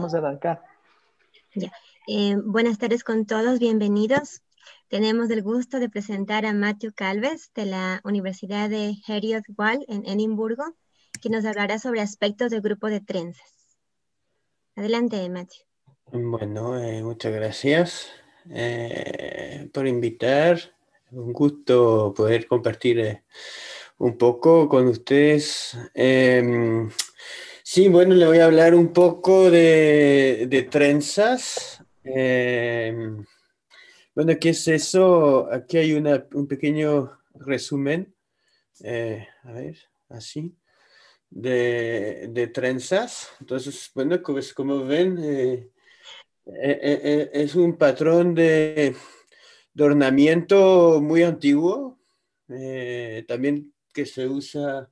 Vamos a eh, buenas tardes con todos, bienvenidos. Tenemos el gusto de presentar a Matthew Calves de la Universidad de Heriot Wall en Edimburgo, que nos hablará sobre aspectos del grupo de trenzas. Adelante, Matthew. Bueno, eh, muchas gracias eh, por invitar. Un gusto poder compartir un poco con ustedes em, Sí, bueno, le voy a hablar un poco de, trenzas. Em, bueno, ¿qué es eso? Aquí hay un pequeño resumen, eh, a ver, así, de, trenzas. Entonces, bueno, pues, como ven, eh, eh, es un patrón de, de ornamiento muy antiguo, también que se usa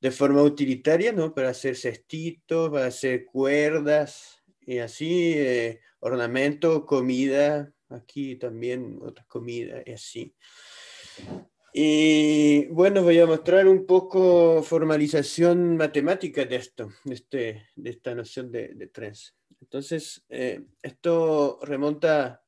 de forma utilitaria, ¿no? Para hacer cestitos, para hacer cuerdas y así, eh, ornamento, comida, aquí también otra comida y así. Y bueno, voy a mostrar un poco formalización matemática de esto, de, este, de esta noción de, de Entonces, eh, esto remonta,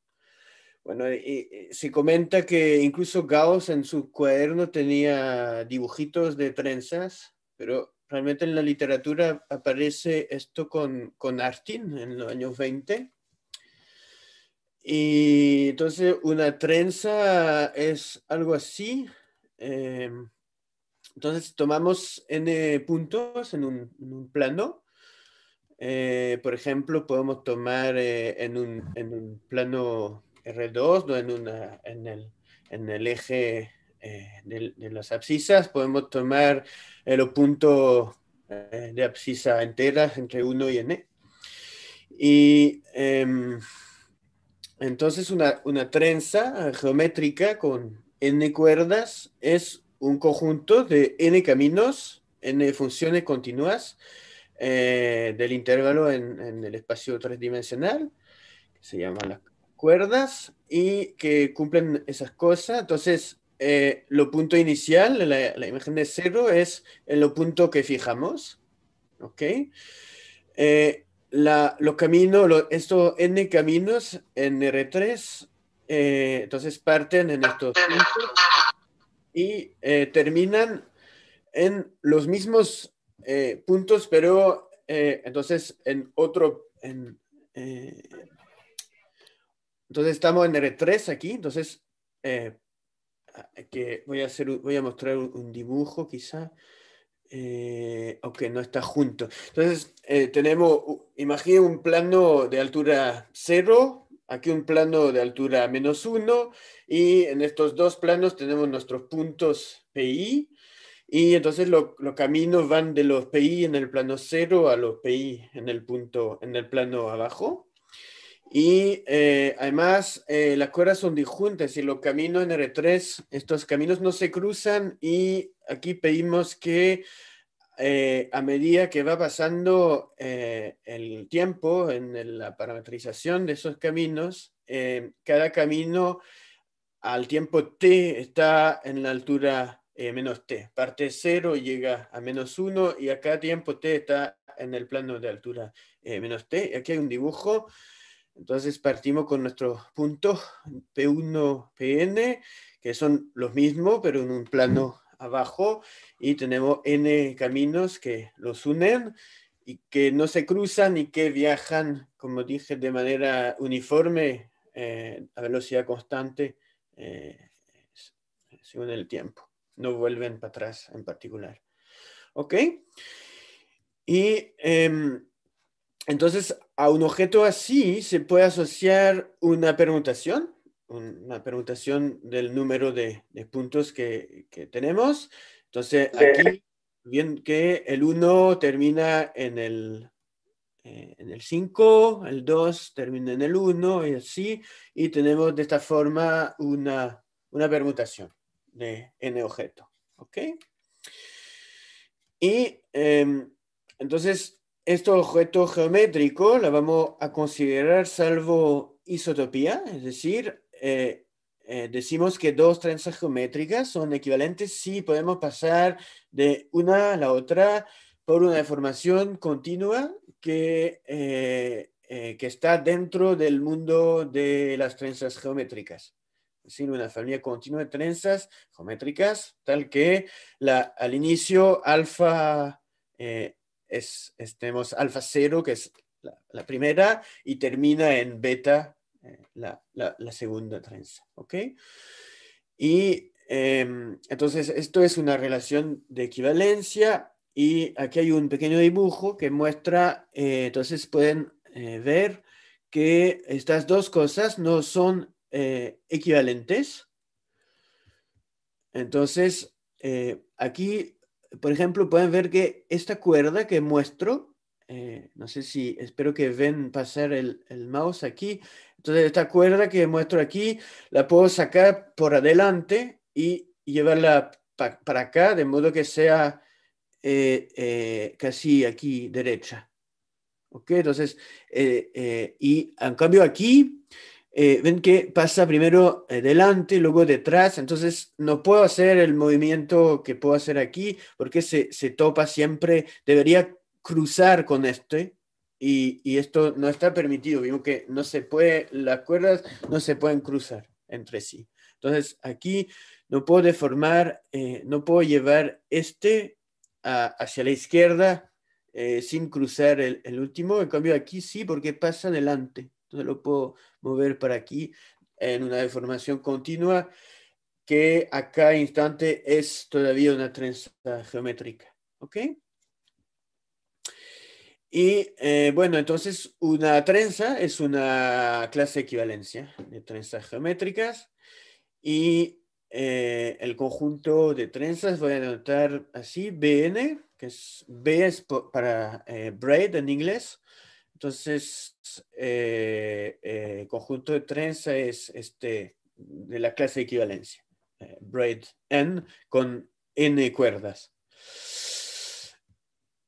bueno, eh, se comenta que incluso Gauss en su cuaderno tenía dibujitos de trenzas pero realmente en la literatura aparece esto con, con Artin en los años 20. Y entonces una trenza es algo así. Em, entonces tomamos n puntos en un, plano. Eh, por ejemplo, podemos tomar eh, en, un, en, un, plano R2, ¿no? en, una, en, el, en el eje eh, de, las abscisas, podemos tomar eh, los puntos eh, de abscisa enteras entre 1 y n. Y em, entonces una, trenza geométrica con n cuerdas es un conjunto de n caminos, n funciones continuas del intervalo en, en, el espacio tridimensional, que se llaman las cuerdas, y que cumplen esas cosas. Entonces, eh, lo punto inicial, la, imagen de cero, es en lo punto que fijamos. ¿Ok? Eh, la, los caminos, estos n caminos en R3, eh, entonces parten en estos puntos y terminan en los mismos puntos, pero entonces en otro, entonces estamos en R3 aquí, entonces eh, que voy a hacer, voy a mostrar un, dibujo quizá, eh, aunque no está junto. Entonces, eh, tenemos, imagine un plano de altura cero, aquí un plano de altura menos uno, y en estos dos planos tenemos nuestros puntos PI, y entonces los caminos van de los PI en el plano cero a los PI en el, punto, en el plano abajo. Y eh, además, eh, las cuerdas son disjuntas y los caminos en R3, estos caminos no se cruzan y aquí pedimos que eh, a medida que va pasando el tiempo en la parametrización de esos caminos, cada camino al tiempo t está en la altura menos t. Parte 0 llega a menos 1 y a cada tiempo t está en el plano de altura menos t. Aquí hay un dibujo entonces partimos con nuestros puntos P1, Pn, que son los mismos, pero en un plano abajo, y tenemos n caminos que los unen y que no se cruzan y que viajan, como dije, de manera uniforme eh, a velocidad constante eh, según el tiempo. No vuelven para atrás en particular. ¿Ok? Y em, entonces, a un objeto así se puede asociar una permutación, una permutación del número de, puntos que, tenemos. Entonces, aquí, bien que el 1 termina en el, eh, en el 5, el 2 termina en el 1 y así, y tenemos de esta forma una, una permutación de n objeto. ¿Ok? Y em, entonces, este objeto geométrico la vamos a considerar salvo isotopía, es decir, eh, eh, decimos que dos trenzas geométricas son equivalentes si podemos pasar de una a la otra por una deformación continua que, eh, que está dentro del mundo de las trenzas geométricas. Es decir, una familia continua de trenzas geométricas, tal que la, al inicio alfa, eh, tenemos alfa cero, que es la, primera, y termina en beta, eh, la, segunda trenza. ¿Ok? Y em, entonces esto es una relación de equivalencia y aquí hay un pequeño dibujo que muestra, eh, entonces pueden eh, ver que estas dos cosas no son equivalentes. Entonces, aquí por ejemplo, pueden ver que esta cuerda que muestro, eh, no sé si, espero que ven pasar el, el, mouse aquí, entonces esta cuerda que muestro aquí, la puedo sacar por adelante y llevarla para acá, de modo que sea eh, eh, casi aquí derecha. ¿Ok? Entonces, y en cambio aquí eh, ven que pasa primero delante, luego detrás, entonces no puedo hacer el movimiento que puedo hacer aquí porque se, topa siempre, debería cruzar con este y, esto no está permitido, vimos que no se puede, las cuerdas no se pueden cruzar entre sí. Entonces aquí no puedo deformar, eh, no puedo llevar este hacia la izquierda eh, sin cruzar el, el último, en cambio aquí sí porque pasa delante. Entonces lo puedo mover para aquí en una deformación continua que a cada instante es todavía una trenza geométrica. ¿Ok? Y eh, bueno, entonces una trenza es una clase de equivalencia de trenzas geométricas y eh, el conjunto de trenzas voy a anotar así, BN, que es B es para eh, braid en inglés, entonces, eh, eh, conjunto de trenza es este, de la clase de equivalencia, eh, braid n con n cuerdas.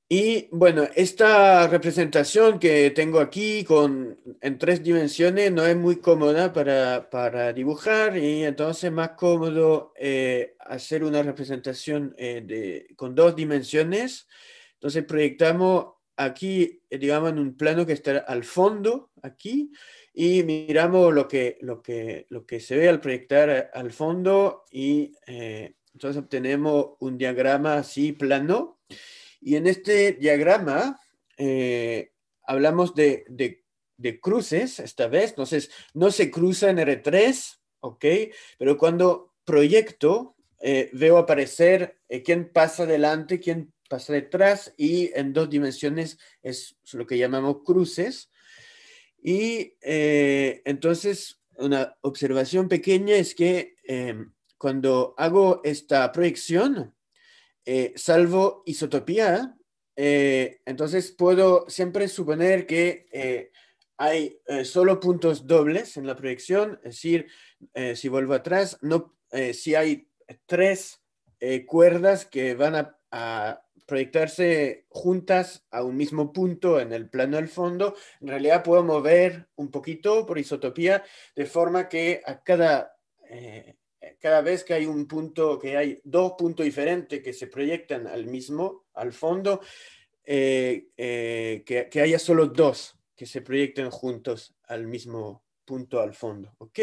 Y bueno, esta representación que tengo aquí con, en tres dimensiones no es muy cómoda para, para dibujar y entonces más cómodo eh, hacer una representación de, con dos dimensiones. Entonces proyectamos aquí, eh, digamos, en un plano que está al fondo, aquí, y miramos lo que, lo que, lo que se ve al proyectar eh, al fondo y eh, entonces obtenemos un diagrama así plano. Y en este diagrama hablamos de, de, de, cruces esta vez, entonces no se cruza en R3, ¿ok? Pero cuando proyecto, veo aparecer quién pasa adelante, quién Pasar detrás y en dos dimensiones es lo que llamamos cruces. Y eh, entonces una observación pequeña es que em, cuando hago esta proyección, eh, salvo isotopía, eh, entonces puedo siempre suponer que hay solo puntos dobles en la proyección, es decir, si vuelvo atrás, no, si hay tres cuerdas que van a proyectarse juntas a un mismo punto en el plano del fondo, en realidad puedo mover un poquito por isotopía, de forma que a cada, eh, cada vez que hay un punto, que hay dos puntos diferentes que se proyectan al mismo, al fondo, eh, eh, que, que, haya solo dos que se proyecten juntos al mismo punto, al fondo, ¿ok?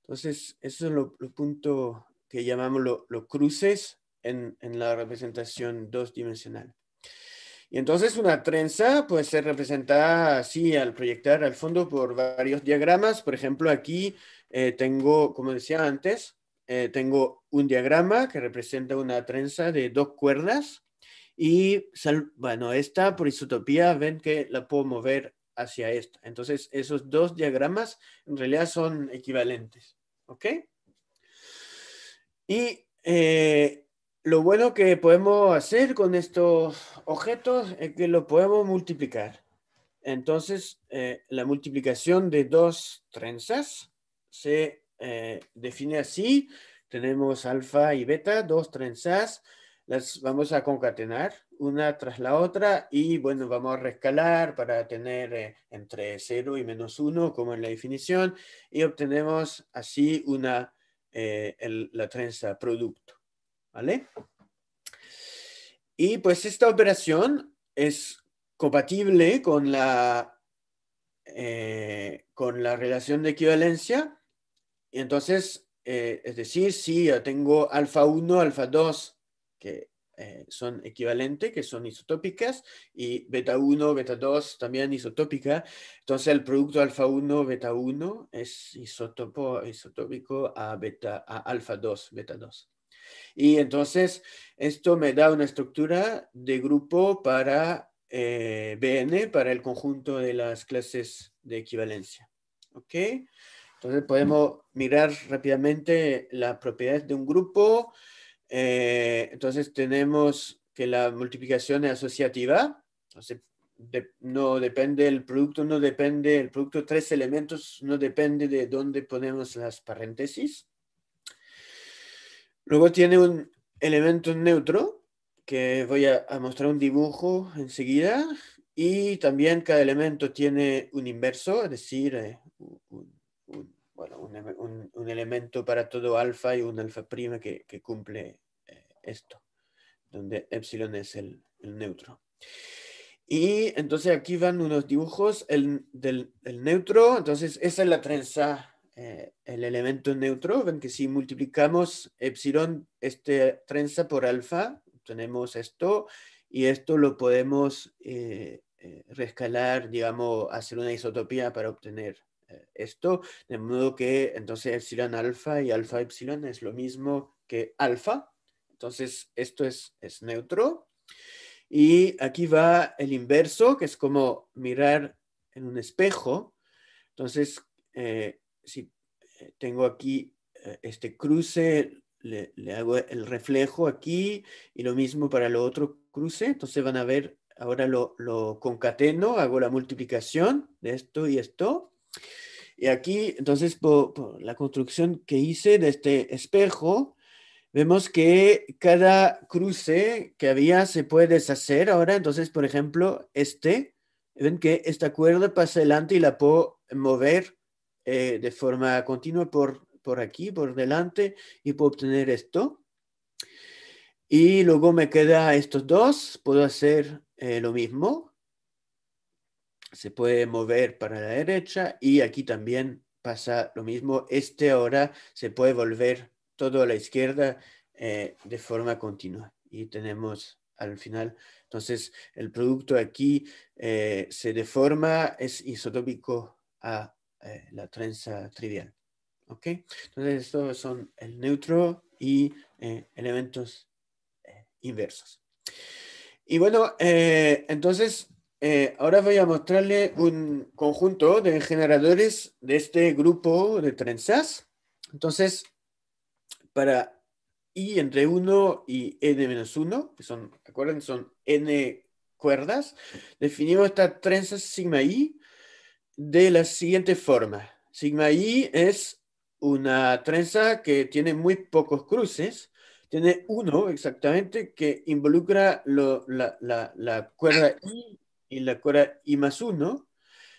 Entonces, eso es lo, punto que llamamos los cruces en, la representación dos dimensional. Y entonces una trenza puede ser representada así al proyectar al fondo por varios diagramas. Por ejemplo, aquí eh, tengo, como decía antes, eh, tengo un diagrama que representa una trenza de dos cuerdas. Y bueno, esta por isotopía ven que la puedo mover hacia esta. Entonces, esos dos diagramas en realidad son equivalentes. ¿Ok? Y eh, lo bueno que podemos hacer con estos objetos es que lo podemos multiplicar. Entonces, eh, la multiplicación de dos trenzas se eh, define así. Tenemos alfa y beta, dos trenzas. Las vamos a concatenar una tras la otra y bueno, vamos a rescalar para tener eh, entre 0 y menos 1 como en la definición y obtenemos así una, la trenza producto. ¿vale? Y pues esta operación es compatible con la, eh, con la relación de equivalencia. Y entonces, eh, es decir, si yo tengo alfa 1, alfa 2, que eh, son equivalentes, que son isotópicas, y beta 1, beta 2 también isotópica. Entonces el producto alfa 1, beta 1 es isotópico a, beta, a alfa 2, beta 2. Y entonces esto me da una estructura de grupo para eh, BN, para el conjunto de las clases de equivalencia. ¿Ok? Entonces podemos mirar rápidamente la propiedad de un grupo. Eh, entonces tenemos que la multiplicación es asociativa. no depende el producto, no depende el producto, tres elementos, no depende de dónde ponemos las paréntesis. Luego tiene un elemento neutro, que voy a, mostrar un dibujo enseguida. Y también cada elemento tiene un inverso, es decir, eh, em, un, elemento para todo alfa y un alfa prima que, cumple eh, esto, donde epsilon es el, neutro. Y entonces aquí van unos dibujos del, del neutro, entonces esa es la trenza eh, el elemento neutro, ven que si multiplicamos epsilon, este trenza por alfa, tenemos esto, y esto lo podemos eh, eh, rescalar, digamos, hacer una isotopía para obtener esto, de modo que entonces epsilon alfa y alfa epsilon es lo mismo que alfa, entonces esto es, es neutro. Y aquí va el inverso, que es como mirar en un espejo. Entonces, si eh, tengo aquí eh, este cruce, le, hago el reflejo aquí y lo mismo para lo otro cruce, entonces van a ver, ahora lo, concateno, hago la multiplicación de esto y esto. Y aquí, entonces, por, la construcción que hice de este espejo, vemos que cada cruce que había se puede deshacer ahora. Entonces, por ejemplo, este, ven que esta cuerda pasa adelante y la puedo mover eh, de forma continua por, por aquí, por delante, y puedo obtener esto. Y luego me queda estos dos, puedo hacer eh, lo mismo. Se puede mover para la derecha y aquí también pasa lo mismo. Este ahora se puede volver todo a la izquierda eh, de forma continua. Y tenemos al final, entonces el producto aquí se deforma, es isotópico a eh, la trenza trivial. ¿Ok? Entonces, estos son el neutro y eh, elementos eh, inversos. Y bueno, entonces, ahora voy a mostrarle un conjunto de generadores de este grupo de trenzas. Entonces, para i entre 1 y e n-1, que son, acuérdense, son n cuerdas, definimos esta trenza sigma i de la siguiente forma. Sigma I es una trenza que tiene muy pocos cruces. Tiene uno exactamente que involucra la, cuerda I y la cuerda I más uno.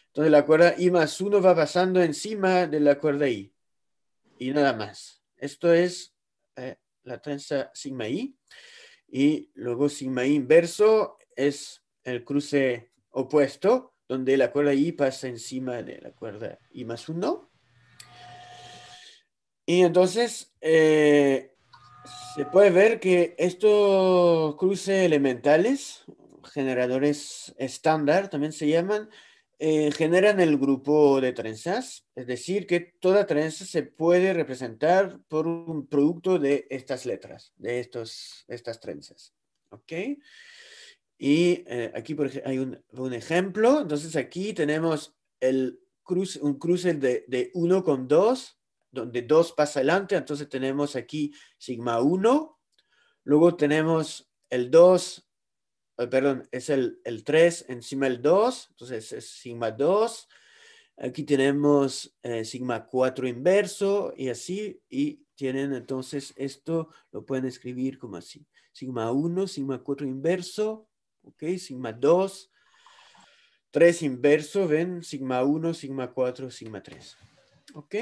Entonces la cuerda I más uno va pasando encima de la cuerda I. Y nada más. Esto es eh, la trenza sigma I. Y luego sigma I inverso es el cruce opuesto donde la cuerda I pasa encima de la cuerda I más 1. Y entonces eh, se puede ver que estos cruces elementales, generadores estándar también se llaman, eh, generan el grupo de trenzas, es decir, que toda trenza se puede representar por un producto de estas letras, de estos, estas trenzas. ¿Ok? Y eh, aquí por hay un, ejemplo. Entonces aquí tenemos el un cruce de 1 con 2, donde 2 pasa adelante. Entonces tenemos aquí sigma 1. Luego tenemos el 2, eh, perdón, es el, 3 encima del 2. Entonces es sigma 2. Aquí tenemos eh, sigma 4 inverso y así. Y tienen entonces esto, lo pueden escribir como así. Sigma 1, sigma 4 inverso ¿ok? Sigma 2, 3 inverso, ven, sigma 1, sigma 4, sigma 3, ¿ok?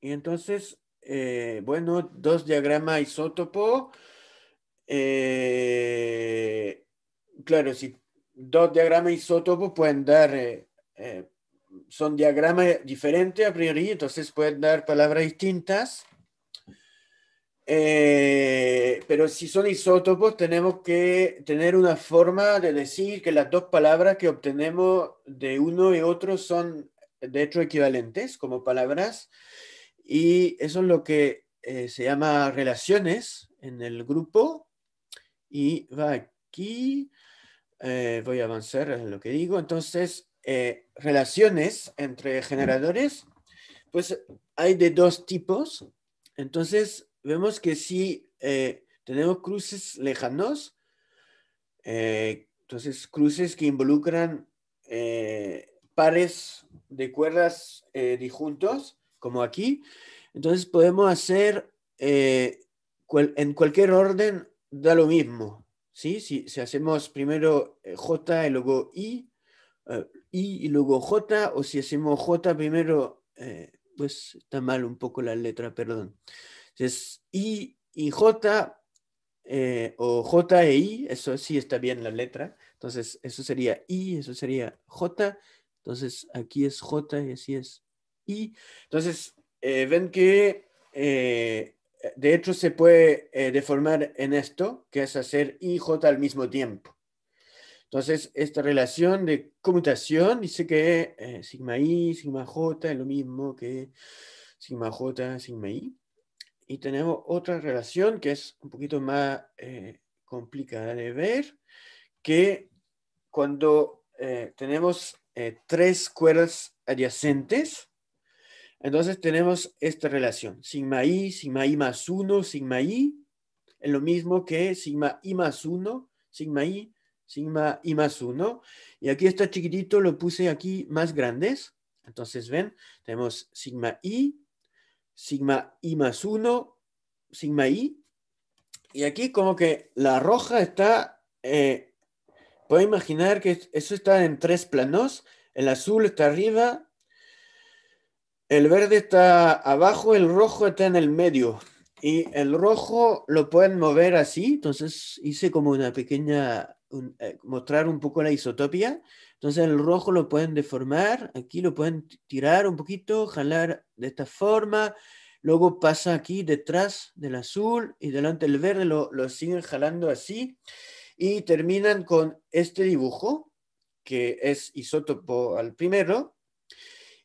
Y entonces, eh, bueno, dos diagramas isótopo. Eh, claro, si dos diagramas isótopos pueden dar, eh, son diagramas diferentes a priori, entonces pueden dar palabras distintas. Eh, pero si son isótopos, tenemos que tener una forma de decir que las dos palabras que obtenemos de uno y otro son de hecho equivalentes como palabras. Y eso es lo que eh, se llama relaciones en el grupo. Y va aquí, eh, voy a avanzar en lo que digo. Entonces, relaciones entre generadores, pues hay de dos tipos. Entonces, vemos que si eh, tenemos cruces lejanos, eh, entonces cruces que involucran eh, pares de cuerdas disjuntos, como aquí. Entonces podemos hacer en cualquier orden, da lo mismo. Si, hacemos primero J y luego I, I y luego J, o si hacemos J primero, pues está mal un poco la letra, perdón. Entonces, I y J eh, o J e I, eso sí está bien la letra. Entonces, eso sería I, eso sería J. Entonces, aquí es J y así es I. Entonces, eh, ven que eh, de hecho se puede deformar en esto, que es hacer I J al mismo tiempo. Entonces, esta relación de conmutación dice que sigma I, sigma J es lo mismo que sigma J, sigma I y tenemos otra relación que es un poquito más eh, complicada de ver, que cuando eh, tenemos eh, tres cuerdas adyacentes, entonces tenemos esta relación, sigma i, sigma i más uno, sigma i, es lo mismo que sigma i más uno, sigma i, sigma i más uno, Y aquí está chiquitito, lo puse aquí más grandes. Entonces, ven, tenemos sigma i sigma i más 1, sigma i. Y aquí como que la roja está, eh, puedo imaginar que eso está en tres planos, el azul está arriba, el verde está abajo, el rojo está en el medio. Y el rojo lo pueden mover así, entonces hice como una pequeña, eh, mostrar un poco la isotopía, entonces el rojo lo pueden deformar, aquí lo pueden tirar un poquito, jalar de esta forma, luego pasa aquí detrás del azul y delante del verde lo, lo siguen jalando así y terminan con este dibujo que es isótopo al primero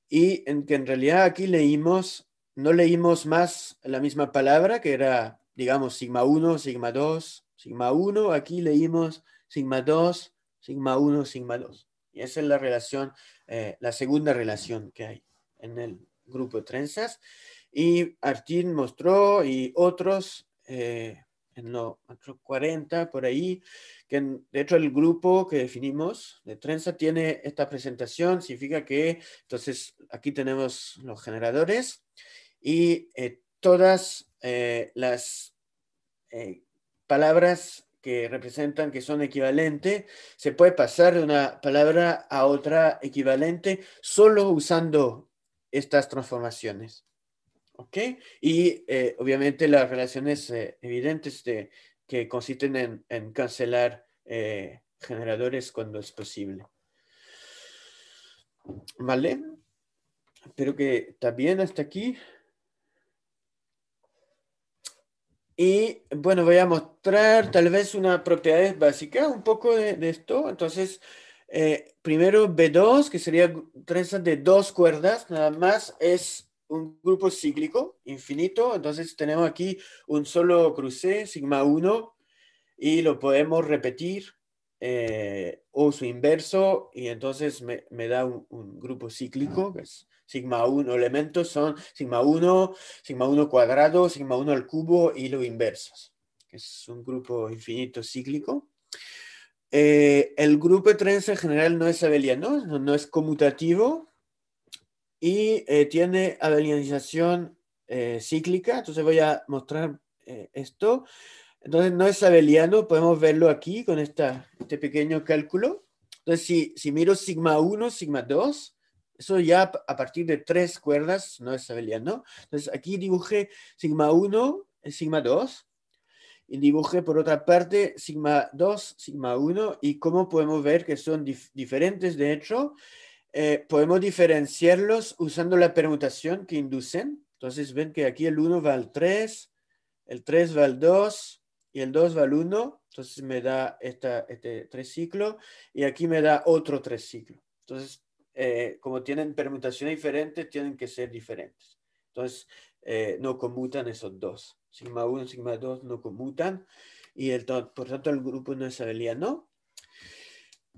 y en que en realidad aquí leímos, no leímos más la misma palabra que era, digamos, sigma 1, sigma 2, sigma 1, aquí leímos sigma 2, sigma 1, sigma 2. Y esa es la relación, eh, la segunda relación que hay en el grupo de trenzas. Y Artin mostró y otros eh, en los 40 por ahí, que dentro del grupo que definimos de trenza tiene esta presentación, significa que entonces aquí tenemos los generadores y eh, todas las palabras que representan que son equivalentes, se puede pasar de una palabra a otra equivalente solo usando estas transformaciones. ¿Ok? Y eh, obviamente las relaciones eh, evidentes que consisten en, cancelar eh, generadores cuando es posible. ¿Vale? Espero que también hasta aquí. Y bueno, voy a mostrar tal vez una propiedad básica un poco de, esto. Entonces, eh, primero B2, que sería trenza de dos cuerdas, nada más es un grupo cíclico infinito. Entonces tenemos aquí un solo cruce, sigma 1, y lo podemos repetir eh, o su inverso, y entonces me, da un, un, grupo cíclico, que es sigma 1, elementos son sigma 1, sigma 1 cuadrado, sigma 1 al cubo y los inversos, es un grupo infinito cíclico. Eh, el grupo trenza en general no es abeliano, no, es conmutativo y eh, tiene abelianización eh, cíclica. Entonces voy a mostrar esto. Entonces no es abeliano, podemos verlo aquí con este pequeño cálculo. Entonces si miro sigma 1, sigma 2, eso ya a partir de tres cuerdas no es abeliano. Entonces aquí dibujé sigma 1, eh, sigma 2. Y dibujé por otra parte sigma 2, sigma 1. Y como podemos ver que son diferentes, de hecho, eh, podemos diferenciarlos usando la permutación que inducen. Entonces ven que aquí el 1 va al 3, el 3 va al 2 y el 2 va al 1. Entonces me da esta, este tres ciclo y aquí me da otro tres ciclo. Entonces eh, como tienen permutaciones diferentes, tienen que ser diferentes. Entonces, eh, no conmutan esos dos. Sigma 1, sigma 2 no conmutan. Y el, por tanto, el grupo no es abeliano.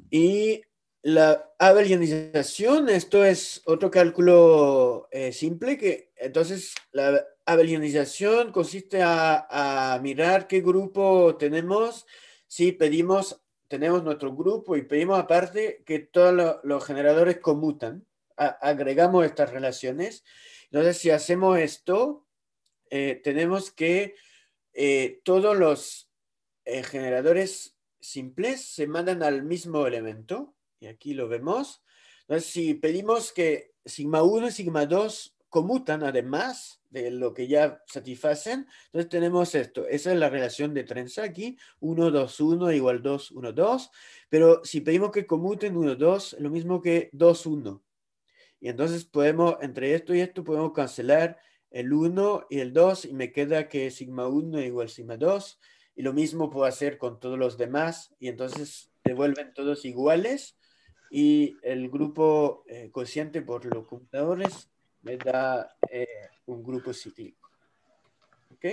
Y la abelianización, esto es otro cálculo eh, simple. que Entonces, la abelianización consiste a, a mirar qué grupo tenemos si pedimos tenemos nuestro grupo y pedimos aparte que todos los, generadores comutan, agregamos estas relaciones. Entonces, si hacemos esto, eh, tenemos que eh, todos los eh, generadores simples se mandan al mismo elemento, y aquí lo vemos. Entonces, si pedimos que sigma 1 y sigma 2 comutan además, de lo que ya satisfacen. Entonces tenemos esto, esa es la relación de aquí. 1, 2, 1 igual 2, 1, 2, pero si pedimos que comuten 1, 2, lo mismo que 2, 1. Y entonces podemos, entre esto y esto, podemos cancelar el 1 y el 2 y me queda que sigma 1 igual sigma 2 y lo mismo puedo hacer con todos los demás y entonces devuelven todos iguales y el grupo eh, cociente por los computadores me da eh, un grupo cíclico. ¿Ok?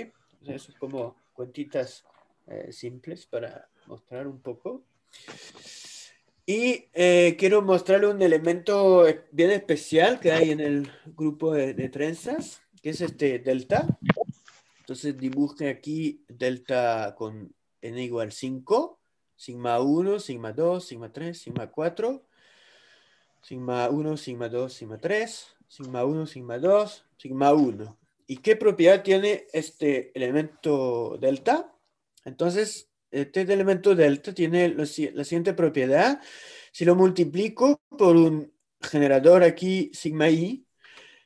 eso es como cuentitas eh, simples para mostrar un poco. Y eh, quiero mostrarle un elemento e, bien especial que hay en el grupo de, trenzas, que es este delta. Entonces dibuje aquí delta con n igual 5, sigma 1, sigma 2, sigma 3, sigma 4, sigma 1, sigma 2, sigma 3, sigma 1, sigma 2, sigma 1. ¿Y qué propiedad tiene este elemento delta? Entonces, este elemento delta tiene la siguiente propiedad. Si lo multiplico por un generador aquí, sigma i,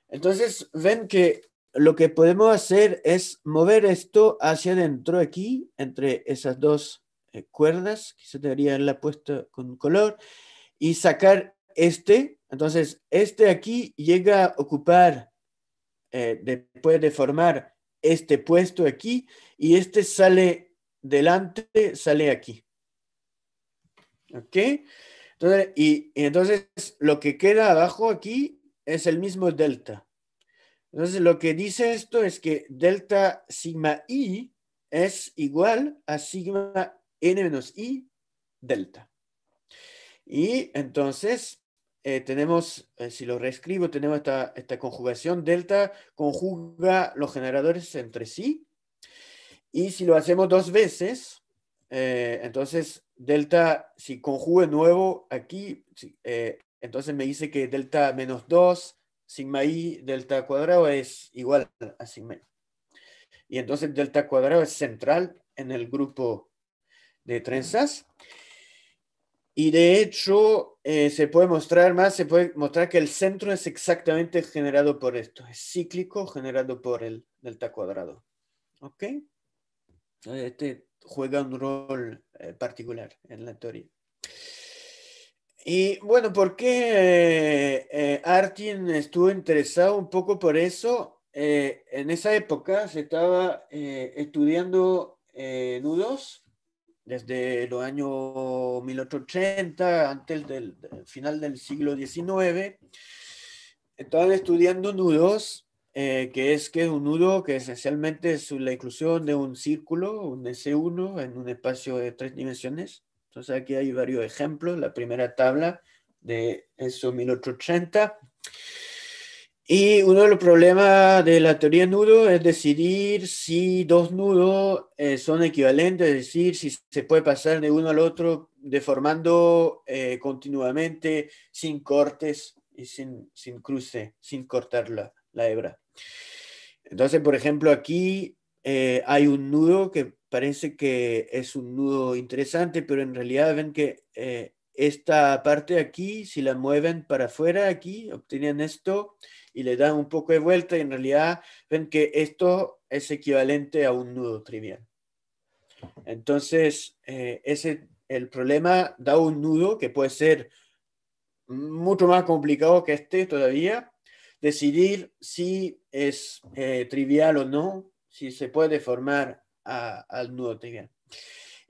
entonces ven que lo que podemos hacer es mover esto hacia adentro aquí, entre esas dos eh, cuerdas, que se debería haberla puesta con color, y sacar este entonces, este aquí llega a ocupar, eh, de, formar este puesto aquí y este sale delante, sale aquí. ¿Ok? y, y entonces lo que queda abajo aquí es el mismo delta. Entonces, lo que dice esto es que delta sigma i es igual a sigma n menos i delta. Y entonces, eh, tenemos, eh, si lo reescribo, tenemos esta, conjugación delta, conjuga los generadores entre sí. Y si lo hacemos dos veces, eh, entonces delta, si conjugue nuevo aquí, entonces me dice que delta menos 2, sigma i, delta cuadrado es igual a sigma i. Y entonces delta cuadrado es central en el grupo de trenzas. Y de hecho, eh, se puede mostrar más, se puede mostrar que el centro es exactamente generado por esto, es cíclico generado por el delta cuadrado. ¿Ok? Este juega un rol eh, particular en la teoría. Y bueno, ¿por qué eh, Artin estuvo interesado un poco por eso? en esa época se estaba estudiando nudos desde los años 1880, antes del, final del siglo XIX, estaban estudiando nudos, eh, que, es, que un nudo que esencialmente es la inclusión de un círculo, un S1, en un espacio de tres dimensiones. Entonces aquí hay varios ejemplos, la primera tabla de eso 1880. Y uno de los problemas de la teoría nudo es decidir si dos nudos eh, son equivalentes, es decir, si se puede pasar de uno al otro deformando eh, continuamente sin cortes y sin, cruce, sin cortar la, hebra. Entonces, por ejemplo, aquí eh, hay un nudo que parece que es un nudo interesante, pero en realidad ven que esta parte de aquí, si la mueven para afuera aquí, obtienen esto y le dan un poco de vuelta y en realidad ven que esto es equivalente a un nudo trivial. Entonces, eh, ese, el problema da un nudo que puede ser mucho más complicado que este todavía. Decidir si es eh, trivial o no, si se puede formar al nudo trivial.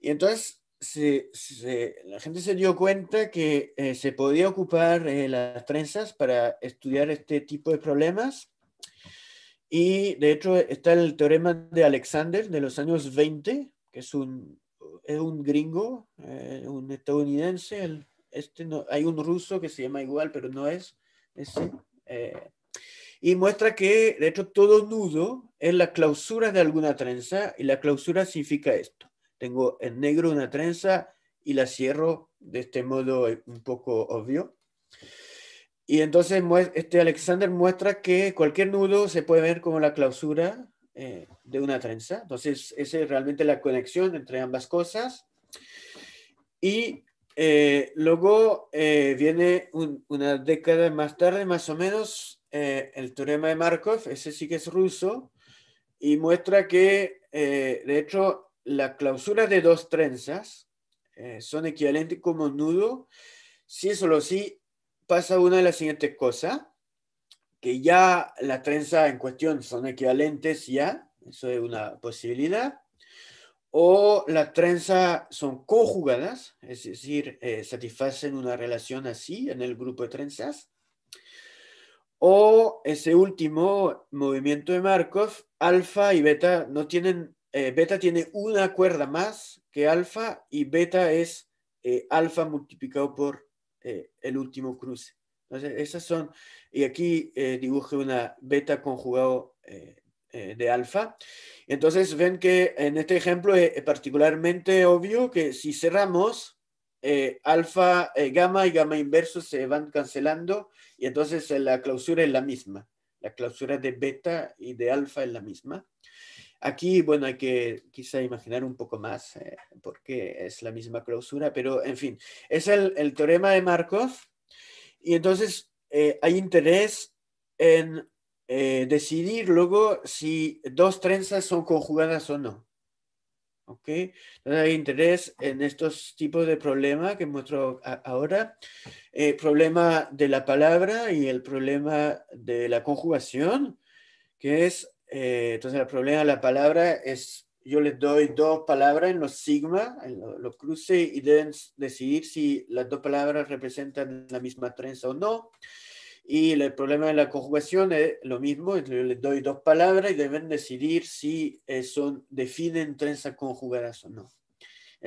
Y entonces, se, la gente se dio cuenta que eh, se podía ocupar eh, las trenzas para estudiar este tipo de problemas. Y de hecho está el teorema de Alexander de los años 20, que es un, un gringo, eh, un estadounidense. este hay un ruso que se llama igual, pero no es. Ese, y muestra que, de hecho, todo nudo es la clausura de alguna trenza y la clausura significa esto tengo en negro una trenza y la cierro de este modo eh, un poco obvio. Y entonces este Alexander muestra que cualquier nudo se puede ver como la clausura eh, de una trenza. Entonces esa es realmente la conexión entre ambas cosas. Y eh, luego viene unas una década más tarde, más o menos, el teorema de Markov, ese sí que es ruso, y muestra que, de hecho, la clausura de dos trenzas eh, son equivalentes como nudo si solo si pasa una de las siguientes cosas, que ya la trenza en cuestión son equivalentes ya, eso es una posibilidad, o las trenzas son conjugadas, es decir, eh, satisfacen una relación así en el grupo de trenzas, o ese último movimiento de Markov, alfa y beta no tienen eh, beta tiene una cuerda más que alfa y beta es eh, alfa multiplicado por eh, el último cruce. Entonces, esas son, y aquí dibuje una beta conjugado de alfa. Entonces, ven que en este ejemplo es particularmente obvio que si cerramos, alfa, gamma y gamma inverso se van cancelando y entonces la clausura es la misma. La clausura de beta y de alfa es la misma. Aquí, bueno, hay que quizá imaginar un poco más eh, porque es la misma clausura, pero en fin, es el, teorema de Markov y entonces eh, hay interés en eh, decidir luego si dos trenzas son conjugadas o no. ¿Ok? hay interés en estos tipos de problemas que muestro ahora. El eh, problema de la palabra y el problema de la conjugación, que es eh, entonces el problema de la palabra es, yo les doy dos palabras en los sigma, en los lo cruce y deben decidir si las dos palabras representan la misma trenza o no. Y el problema de la conjugación es lo mismo, yo les doy dos palabras y deben decidir si eh, son, definen trenzas conjugadas o no.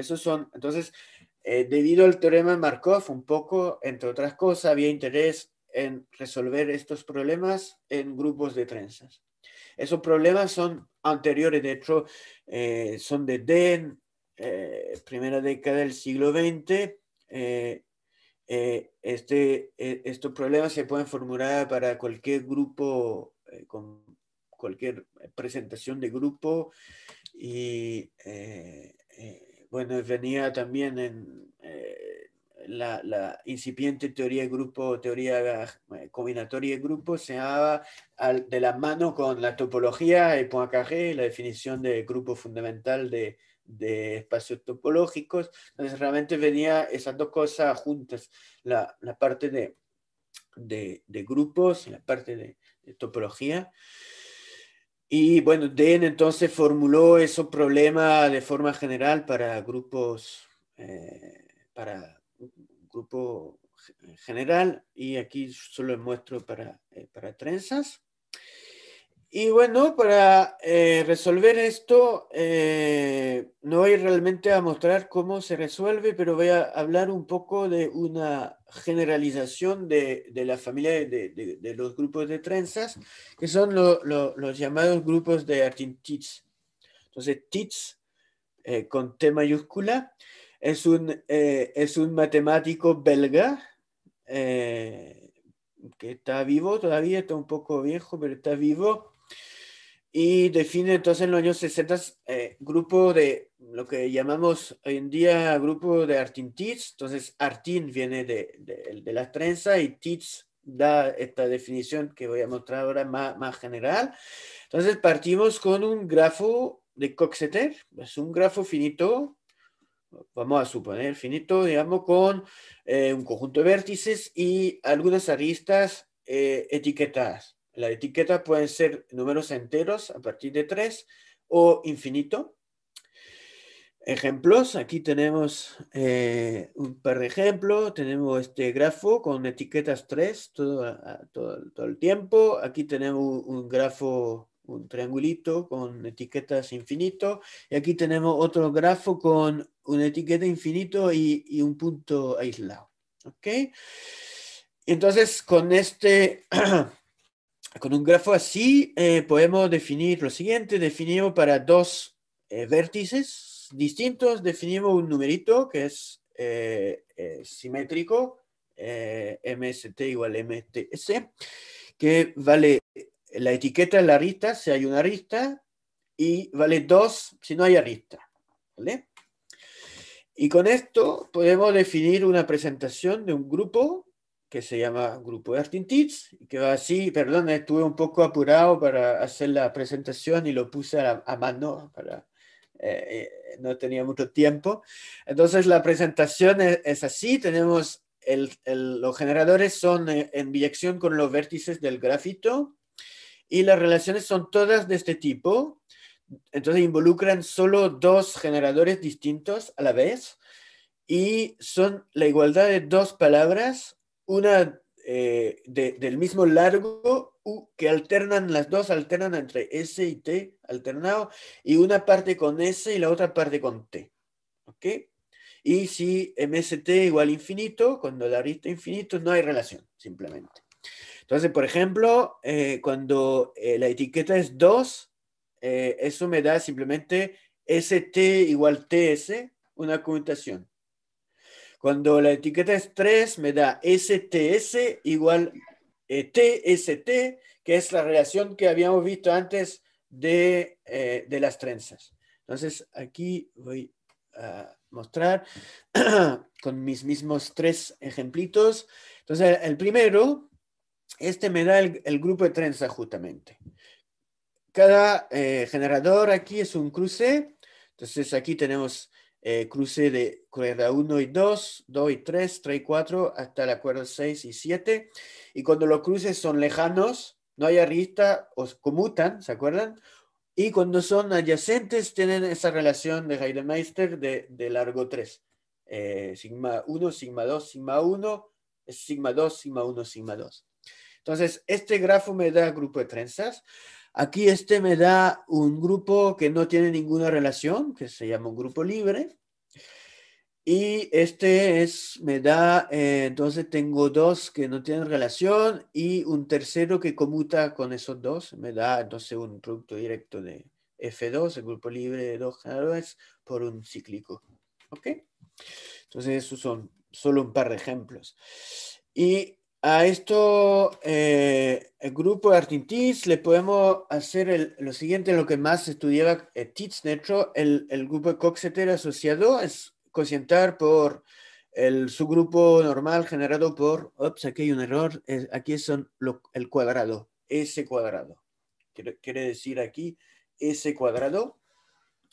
son, entonces, eh, debido al teorema de Markov, un poco, entre otras cosas, había interés en resolver estos problemas en grupos de trenzas. Esos problemas son anteriores, de hecho, eh, son de eh, primera década del siglo XX. Eh, eh, este, estos problemas se pueden formular para cualquier grupo, con cualquier presentación de grupo y bueno, venía también en la, incipiente teoría de grupo, teoría eh, combinatoria de grupos, se daba de la mano con la topología de Poincaré, la definición de grupo fundamental de, de espacios topológicos. Entonces, realmente venía esas dos cosas juntas, la, la parte de, de, grupos y la parte de, topología. Y bueno, Den entonces formuló esos problemas de forma general para grupos, eh, para grupo general y aquí solo muestro para, eh, para trenzas. Y bueno, para eh, resolver esto, eh, no voy realmente a mostrar cómo se resuelve, pero voy a hablar un poco de una generalización de, de la familia de, de, de, los grupos de trenzas, que son los llamados grupos de Artin-Tits. Entonces, Tits con T mayúscula es un, eh, es un matemático belga eh, que está vivo todavía, está un poco viejo, pero está vivo. Y define entonces en los años 60 eh, grupo de lo que llamamos hoy en día grupo de Artin-Tits. Entonces, artin viene de, de, trenza y tits da esta definición que voy a mostrar ahora más, más general. Entonces, partimos con un grafo de Coxeter, es un grafo finito vamos a suponer, finito, digamos, con eh, un conjunto de vértices y algunas aristas eh, etiquetadas. La etiqueta pueden ser números enteros a partir de 3 o infinito. Ejemplos, aquí tenemos eh, un par de ejemplos, tenemos este grafo con etiquetas 3 todo, todo, todo el tiempo, aquí tenemos un grafo un triangulito con etiquetas infinito. Y aquí tenemos otro grafo con una etiqueta infinito y, un punto aislado. ¿Ok? Entonces, con este... con un grafo así eh, podemos definir lo siguiente, definimos para dos eh, vértices distintos, definimos un numerito que es eh, simétrico, mst igual mts, que vale la etiqueta es la arista, si hay una arista, y vale 2 si no hay arista. ¿vale? Y con esto podemos definir una presentación de un grupo que se llama Grupo de Tits, que va así, perdón, estuve un poco apurado para hacer la presentación y lo puse a, mano, para, eh, eh, no tenía mucho tiempo. Entonces la presentación es, así, tenemos los generadores son eh, en, dirección con los vértices del grafito, y las relaciones son todas de este tipo. Entonces involucran solo dos generadores distintos a la vez y son la igualdad de dos palabras, una eh, del mismo largo que alternan, las dos alternan entre S y T alternado y una parte con S y la otra parte con T. ¿Ok? Y si MST igual infinito, cuando la arista infinito, no hay relación, simplemente. Entonces, por ejemplo, eh, cuando eh, la etiqueta es 2, eh, eso me da simplemente ST igual TS, una conmutación. Cuando la etiqueta es 3, me da STS igual TST, que es la relación que habíamos visto antes de, de las trenzas. Entonces, aquí voy a mostrar con mis mismos tres ejemplitos. Entonces, el primero este me da el, grupo de trenza justamente. Cada eh, generador aquí es un cruce, entonces aquí tenemos eh, cruce de cuerda 1 y 2, 2 y 3, 3 y 4, hasta la cuerda 6 y 7. Y cuando los cruces son lejanos, no hay arista, os comutan, ¿se acuerdan? Y cuando son adyacentes, tienen esa relación de Heidemeister de, de largo 3. Eh, sigma 1, sigma 2, sigma 1, sigma 2, sigma 1, sigma 2. Entonces, este grafo me da grupo de trenzas. Aquí este me da un grupo que no tiene ninguna relación, que se llama un grupo libre. Y este es, me da, eh, entonces tengo dos que no tienen relación y un tercero que comuta con esos dos. Me da entonces un producto directo de F2, el grupo libre de dos generadores, por un cíclico. ¿Ok? Entonces, esos son solo un par de ejemplos. Y a esto, eh, el grupo Artintis, le podemos hacer lo siguiente, lo que más estudiaba eh, tits Titz, el, el, grupo Coxeter asociado es cocientar por el subgrupo normal generado por, ops, aquí hay un error, aquí son el cuadrado, S cuadrado. Quiere, quiere decir aquí S cuadrado.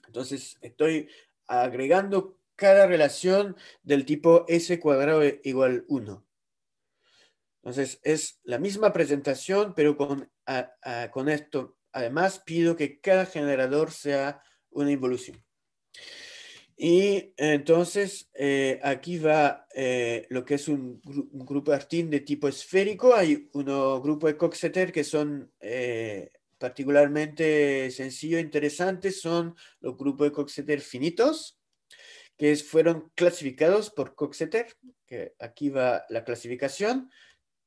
Entonces estoy agregando cada relación del tipo S cuadrado e igual 1. Entonces, es la misma presentación, pero con, con esto. Además, pido que cada generador sea una involución. Y entonces eh, aquí va eh, lo que es un, grupo de grupo artín de tipo esférico. Hay unos grupos de Coxeter que son eh, particularmente sencillos e interesantes. Son los grupos de Coxeter finitos, que fueron clasificados por Coxeter. aquí va la clasificación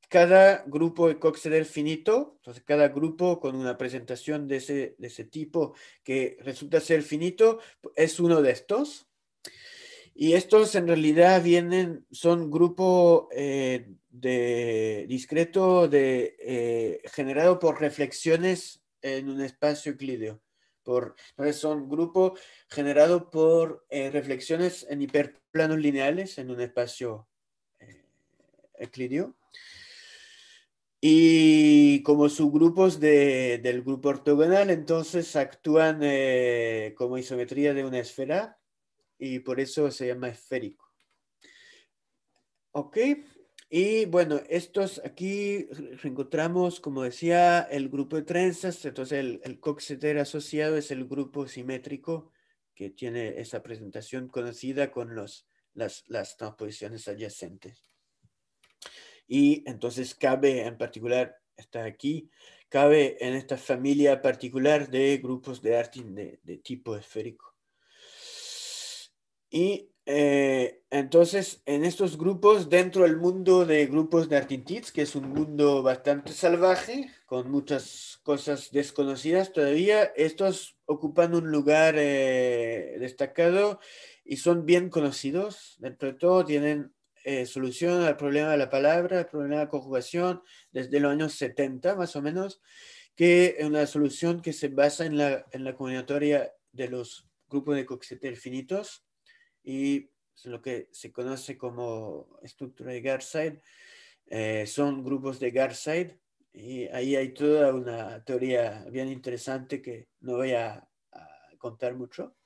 cada grupo de Coxedel finito, entonces cada grupo con una presentación de ese, tipo que resulta ser finito, es uno de estos. Y estos en realidad vienen, son grupo eh, de, discreto de, eh, generado por reflexiones en un espacio euclídeo. Por, entonces son grupo generado por eh, reflexiones en hiperplanos lineales en un espacio euclídeo y como subgrupos de, del grupo ortogonal, entonces actúan eh, como isometría de una esfera y por eso se llama esférico. Ok, y bueno, estos aquí encontramos, como decía, el grupo de trenzas, entonces el, el coxeter asociado es el grupo simétrico que tiene esa presentación conocida con los, las, las transposiciones adyacentes. Y entonces cabe en particular, está aquí, cabe en esta familia particular de grupos de arte de, tipo esférico. Y eh, entonces, en estos grupos, dentro del mundo de grupos de Artintits, que es un mundo bastante salvaje, con muchas cosas desconocidas todavía, estos ocupan un lugar eh, destacado y son bien conocidos. Dentro de todo, tienen eh, solución al problema de la palabra, al problema de la conjugación, desde los años 70 más o menos, que es una solución que se basa en la, en la combinatoria de los grupos de Coxeter finitos y lo que se conoce como estructura de Garside, eh, son grupos de Garside y ahí hay toda una teoría bien interesante que no voy a, contar mucho,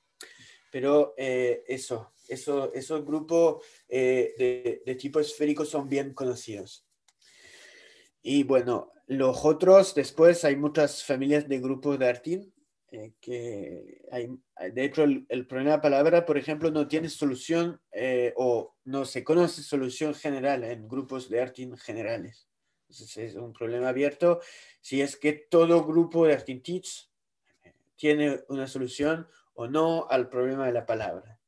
pero eh, eso esos grupos eh, de, tipo esférico son bien conocidos. Y bueno, los otros, después hay muchas familias de grupos de artín, eh, que hay, de hecho el, problema de palabra, por ejemplo, no tiene solución eh, o no se conoce solución general en grupos de Artin generales. es un problema abierto. Si es que todo grupo de artín tiene una solución o no al problema de la palabra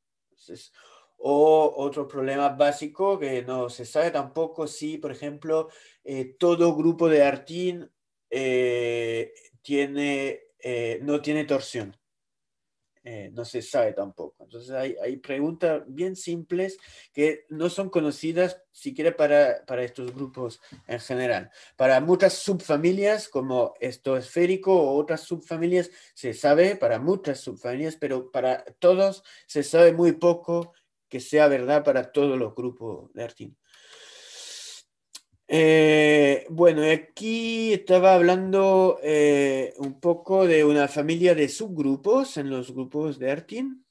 o otro problema básico que no se sabe tampoco si, por ejemplo, eh, todo grupo de Artin eh, tiene, eh, no tiene torsión. Eh, no se sabe tampoco. Entonces hay, preguntas bien simples que no son conocidas siquiera para, estos grupos en general. Para muchas subfamilias, como esto esférico o otras subfamilias, se sabe para muchas subfamilias, pero para todos se sabe muy poco que sea verdad para todos los grupos de Artín. Eh, eh, bueno, aquí estaba hablando eh, un poco de una familia de subgrupos en los grupos de Artin,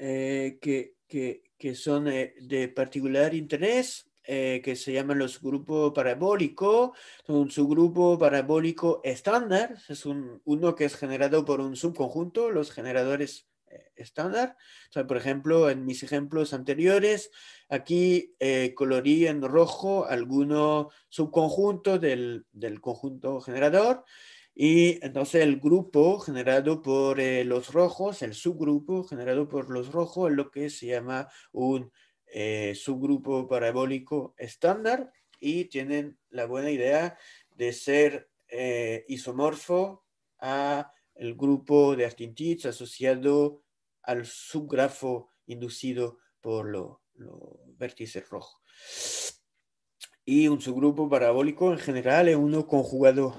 eh, que, son de particular interés, que se llaman los grupos parabólicos, un subgrupo parabólico estándar, es un, uno que es generado por un subconjunto, los generadores estándar. por ejemplo, en mis ejemplos anteriores, aquí eh, colorí en rojo algunos subconjuntos del, del, conjunto generador y entonces el grupo generado por eh, los rojos, el subgrupo generado por los rojos, es lo que se llama un eh, subgrupo parabólico estándar y tienen la buena idea de ser isomorfo a el grupo de Artintits asociado al subgrafo inducido por los vértices rojos. Y un subgrupo parabólico en general es uno conjugado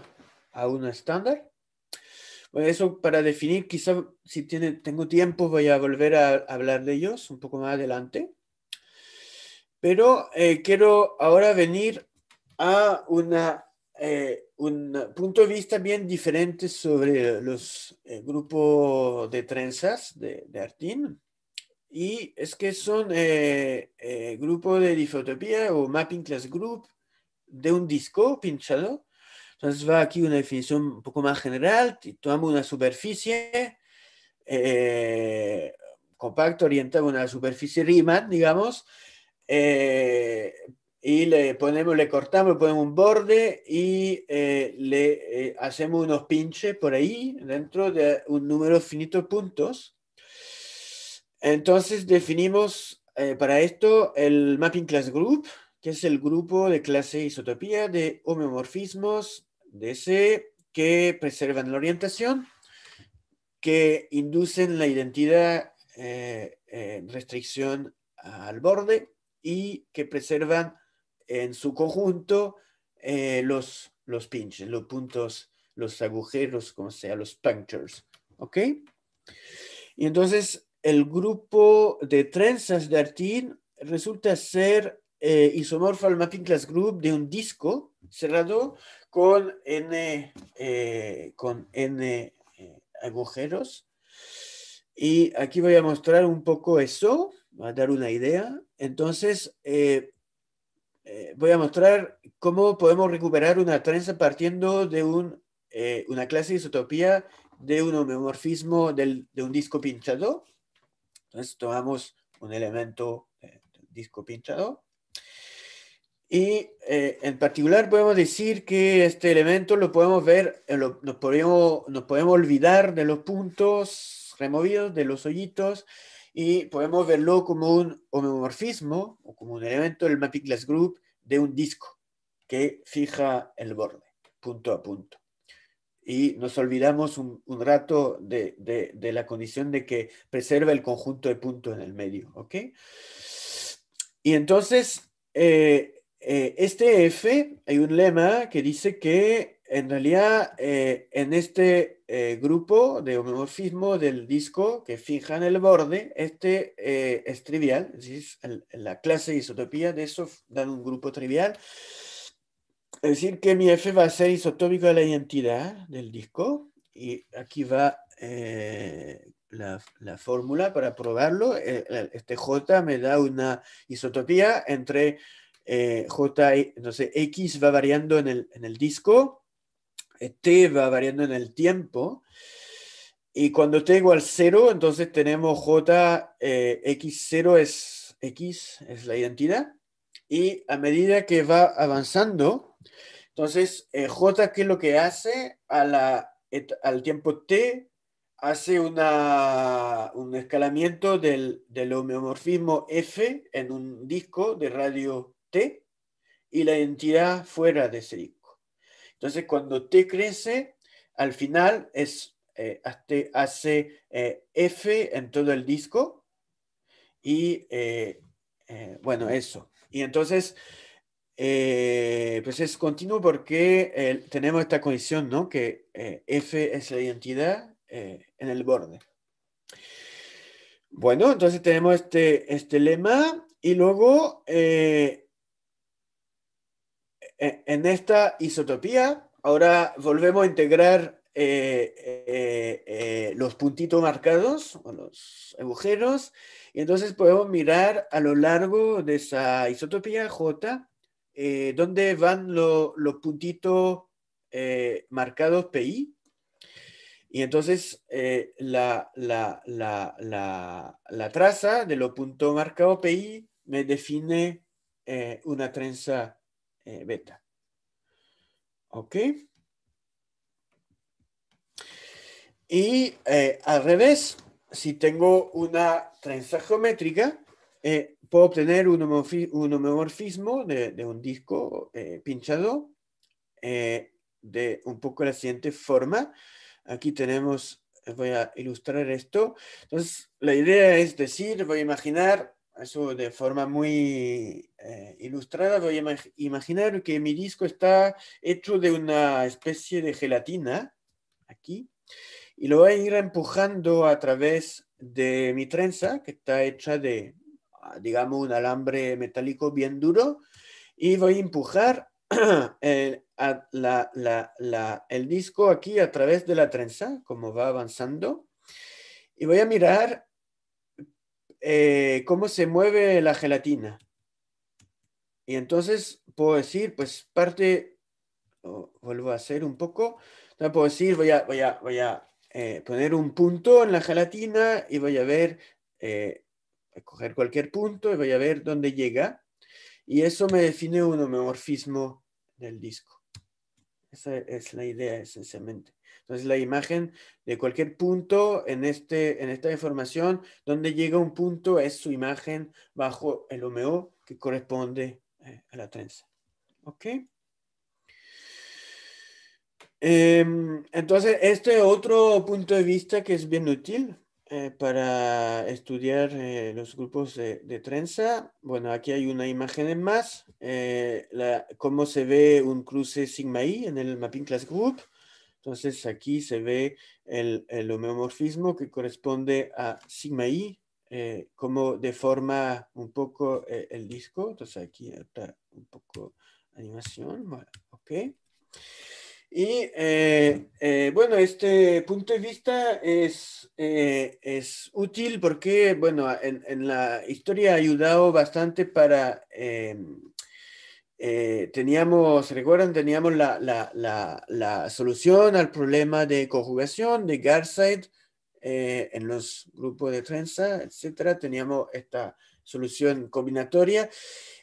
a un estándar. Bueno, eso para definir, quizá si tiene, tengo tiempo voy a volver a hablar de ellos un poco más adelante. Pero eh, quiero ahora venir a una eh, un punto de vista bien diferente sobre los eh, grupos de trenzas de, de, Artin. Y es que son eh, eh grupos de difotopía o mapping class group de un disco pinchado. Entonces va aquí una definición un poco más general. Tomamos una superficie compacta orientada a una superficie Riemann, digamos, y le ponemos, le cortamos, ponemos un borde y eh, le eh, hacemos unos pinches por ahí dentro de un número finito de puntos. Entonces definimos eh, para esto el Mapping Class Group, que es el grupo de clase isotopía de homeomorfismos C que preservan la orientación, que inducen la identidad en restricción al borde y que preservan en su conjunto eh, los, los pinches, los puntos, los agujeros, como sea, los punctures. ¿Ok? Y entonces el grupo de trenzas de Artin resulta ser eh, isomorfo al mapping class group de un disco cerrado con n, eh, con n eh, agujeros. Y aquí voy a mostrar un poco eso, va a dar una idea. Entonces, eh, voy a mostrar cómo podemos recuperar una trenza partiendo de un, eh, una clase de isotopía de un homeomorfismo de un disco pinchado. Entonces tomamos un elemento eh, disco pinchado. Y en particular podemos decir que este elemento lo podemos ver, nos, podemos, nos podemos olvidar de los puntos removidos, de los hoyitos, y podemos verlo como un homomorfismo, o como un elemento del mapping class group de un disco que fija el borde punto a punto. Y nos olvidamos un, rato de, la condición de que preserva el conjunto de puntos en el medio. ¿ok? Y entonces, eh, eh, este F, hay un lema que dice que en realidad eh, en este eh, grupo de homomorfismo del disco que fija en el borde, este eh, es trivial, es la clase de isotopía de eso dan un grupo trivial. Es decir, que mi F va a ser isotópico de la identidad del disco, y aquí va eh, la, fórmula para probarlo. Este J me da una isotopía entre J, y, entonces X va variando en el, en el disco, T va variando en el tiempo. Y cuando T igual 0, entonces tenemos J, eh, X0 es X, es la identidad. Y a medida que va avanzando, entonces eh, J, ¿qué es lo que hace? A la, al tiempo T hace una, un escalamiento del, del, homeomorfismo F en un disco de radio T y la identidad fuera de ese disco. Entonces, cuando T crece, al final es, eh, hace eh, F en todo el disco y, eh, bueno, eso. Y entonces, pues es continuo porque tenemos esta condición, ¿no? Que F es la identidad en el borde. Bueno, entonces tenemos este, este lema y luego en esta isotopía, ahora volvemos a integrar eh, eh, eh, los puntitos marcados, o los agujeros, y entonces podemos mirar a lo largo de esa isotopía J, dónde van los puntitos marcados PI, y entonces la, la, la, la, traza de los puntos marcados PI me define una trenza eh, beta. ¿Ok? Y eh, al revés, si tengo una trenza geométrica, eh, puedo obtener un, homomorfismo de, de un disco pinchado de un poco la siguiente forma. Aquí tenemos, voy a ilustrar esto. Entonces, la idea es decir, voy a imaginar eso de forma muy eh, ilustrada, voy a imaginar que mi disco está hecho de una especie de gelatina, aquí, y lo voy a ir empujando a través de mi trenza, que está hecha de, ah, digamos, un alambre metálico bien duro, y voy a empujar a, la, la, la, el disco aquí a través de la trenza, como va avanzando, y voy a mirar eh, cómo se mueve la gelatina. Y entonces puedo decir, pues parte, vuelvo a hacer un poco, puedo decir, voy a, voy a, eh, poner un punto en la gelatina y voy a ver, eh, coger cualquier punto y voy a ver dónde llega. Y eso me define un homomorfismo del disco. Esa es la idea esencialmente. Entonces, la imagen de cualquier punto en, este, en esta información, donde llega un punto, es su imagen bajo el OMEO que corresponde eh, a la trenza. ¿Ok? Em, entonces, este otro punto de vista que es bien útil eh, para estudiar eh, los grupos de, trenza. Bueno, aquí hay una imagen en más, la, cómo se ve un cruce sigma i en el mapping class group. Entonces aquí se ve el, homeomorfismo que corresponde a sigma i, eh, como deforma un poco eh, el disco. Entonces aquí está un poco animación. ok. Y eh, eh, bueno, este punto de vista es, es útil porque, bueno, en, en, la historia ha ayudado bastante para em, eh, teníamos, recuerdan, teníamos la, la, la, la, solución al problema de conjugación de Garside eh, en los grupos de trenza, etcétera. Teníamos esta solución combinatoria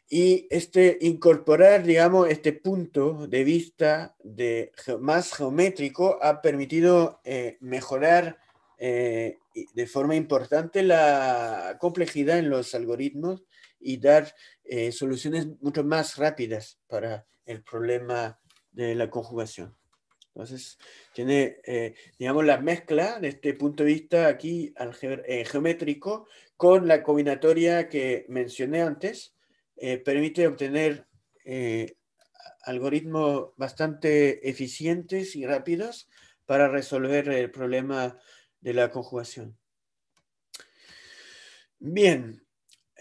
y este incorporar, digamos, este punto de vista de, más geométrico ha permitido eh, mejorar de forma importante la complejidad en los algoritmos y dar eh, soluciones mucho más rápidas para el problema de la conjugación. Entonces, tiene, eh, digamos, la mezcla de este punto de vista aquí eh, geométrico con la combinatoria que mencioné antes, permite obtener algoritmos bastante eficientes y rápidos para resolver el problema de la conjugación. Bien,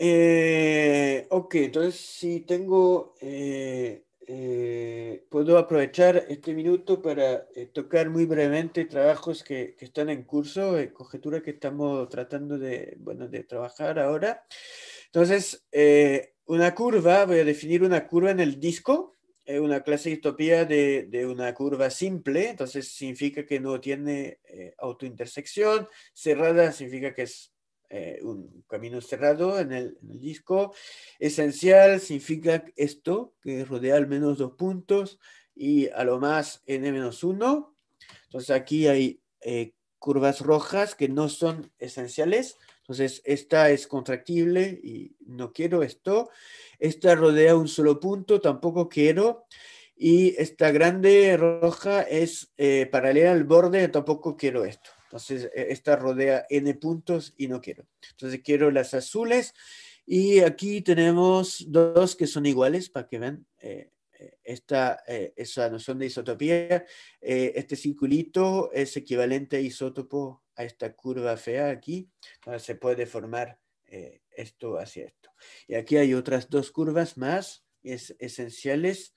eh, ok, entonces si tengo, eh, eh, puedo aprovechar este minuto para tocar muy brevemente trabajos que, que están en curso, Conjeturas que estamos tratando de, bueno, de trabajar ahora. Entonces, una curva, voy a definir una curva en el disco, una clase de distopía de, de, una curva simple, entonces significa que no tiene autointersección, cerrada significa que es eh, un camino cerrado en el, disco. Esencial significa esto, que rodea al menos dos puntos y a lo más n-1. Entonces aquí hay eh, curvas rojas que no son esenciales. Entonces esta es contractible y no quiero esto. Esta rodea un solo punto, tampoco quiero. Y esta grande roja es eh, paralela al borde, tampoco quiero esto. Entonces, e, esta rodea n puntos y no quiero. Entonces, quiero las azules. Y aquí tenemos dos que son iguales para que vean eh, eh, esta, eh, esa noción de isotopía. este circulito es equivalente a isótopo a esta curva fea aquí. se puede formar esto hacia esto. Y aquí hay otras dos curvas más esenciales.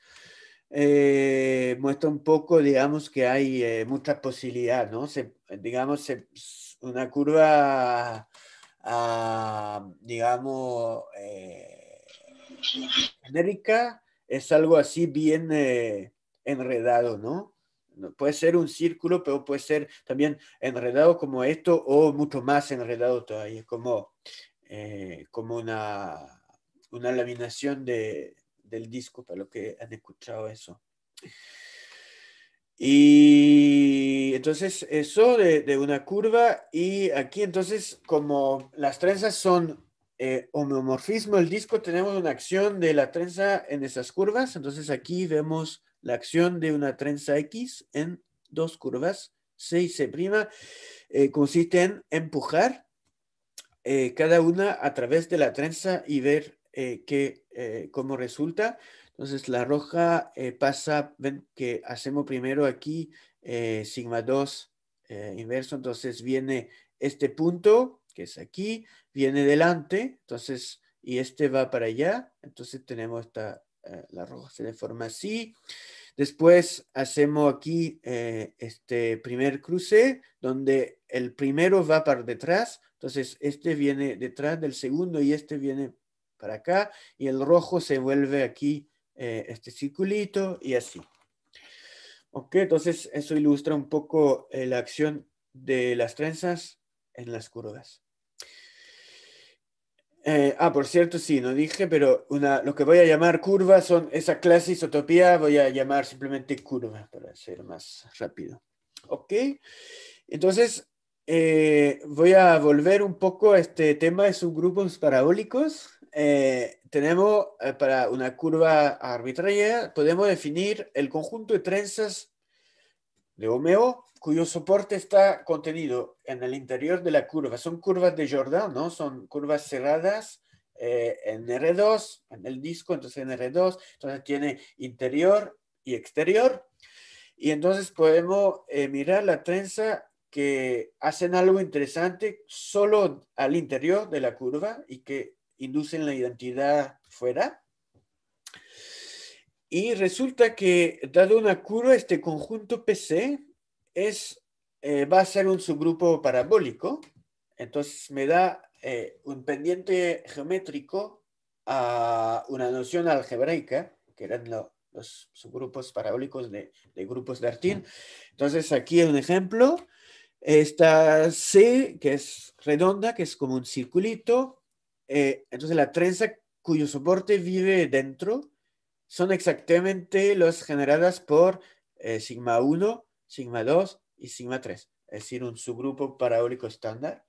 Eh, muestra un poco, digamos, que hay eh, muchas posibilidades, ¿no? Se, digamos, una curva, digamos, eh, genérica es algo así bien enredado, ¿no? Puede ser un círculo, pero puede ser también enredado como esto o mucho más enredado todavía, como, como una, una laminación de, del disco, para lo que han escuchado eso. Y entonces eso de, una curva y aquí entonces como las trenzas son eh, homeomorfismo del disco, tenemos una acción de la trenza en esas curvas, entonces aquí vemos la acción de una trenza X en dos curvas, C y C', consiste en empujar eh, cada una a través de la trenza y ver eh, qué eh, como resulta. Entonces la roja eh, pasa, ven que hacemos primero aquí eh, sigma 2 eh, inverso, entonces viene este punto, que es aquí, viene delante, entonces, y este va para allá, entonces tenemos esta, la roja se deforma así. Después hacemos aquí este primer cruce, donde el primero va para detrás, entonces este viene detrás del segundo y este viene para acá y el rojo se vuelve aquí eh, este circulito y así. Ok, entonces eso ilustra un poco eh, la acción de las trenzas en las curvas. Eh, ah, por cierto, sí, no dije, pero lo que voy a llamar curva son esa clase isotopía, voy a llamar simplemente curva para ser más rápido. Ok, entonces voy a volver un poco a este tema de subgrupos parabólicos. Eh, tenemos eh, para una curva arbitraria, podemos definir el conjunto de trenzas de homeo cuyo soporte está contenido en el interior de la curva. Son curvas de Jordan, ¿no? Son curvas cerradas eh, en R2, en el disco, entonces en R2. Entonces tiene interior y exterior. Y entonces podemos mirar la trenza que hacen algo interesante solo al interior de la curva y que inducen la identidad fuera. Y resulta que, dado una curva, este conjunto PC es, eh, va a ser un subgrupo parabólico. Entonces me da eh, un pendiente geométrico a una noción algebraica, que eran los subgrupos parabólicos de, grupos de Artin. Entonces aquí un ejemplo. Esta C, que es redonda, que es como un circulito, eh, entonces la trenza cuyo soporte vive dentro son exactamente las generadas por eh, sigma 1, sigma 2 y sigma 3, es decir, un subgrupo parabólico estándar.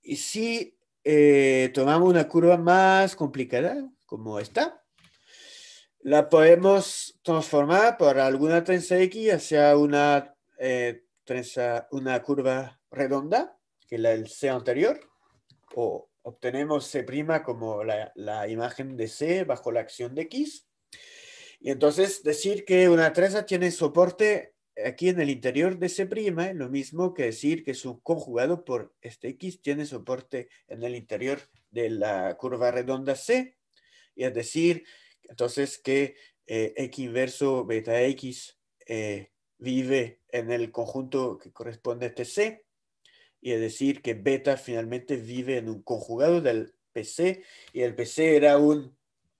Y si eh, tomamos una curva más complicada, como esta, la podemos transformar por alguna trenza X hacia una, trenza, una curva redonda, que es la del C anterior, o obtenemos C' como la, imagen de C bajo la acción de X. Y entonces decir que una traza tiene soporte aquí en el interior de C', lo mismo que decir que su conjugado por este X tiene soporte en el interior de la curva redonda C. Y es decir, entonces que eh, X inverso beta X eh, vive en el conjunto que corresponde a este C y es decir, que beta finalmente vive en un conjugado del PC y el PC era un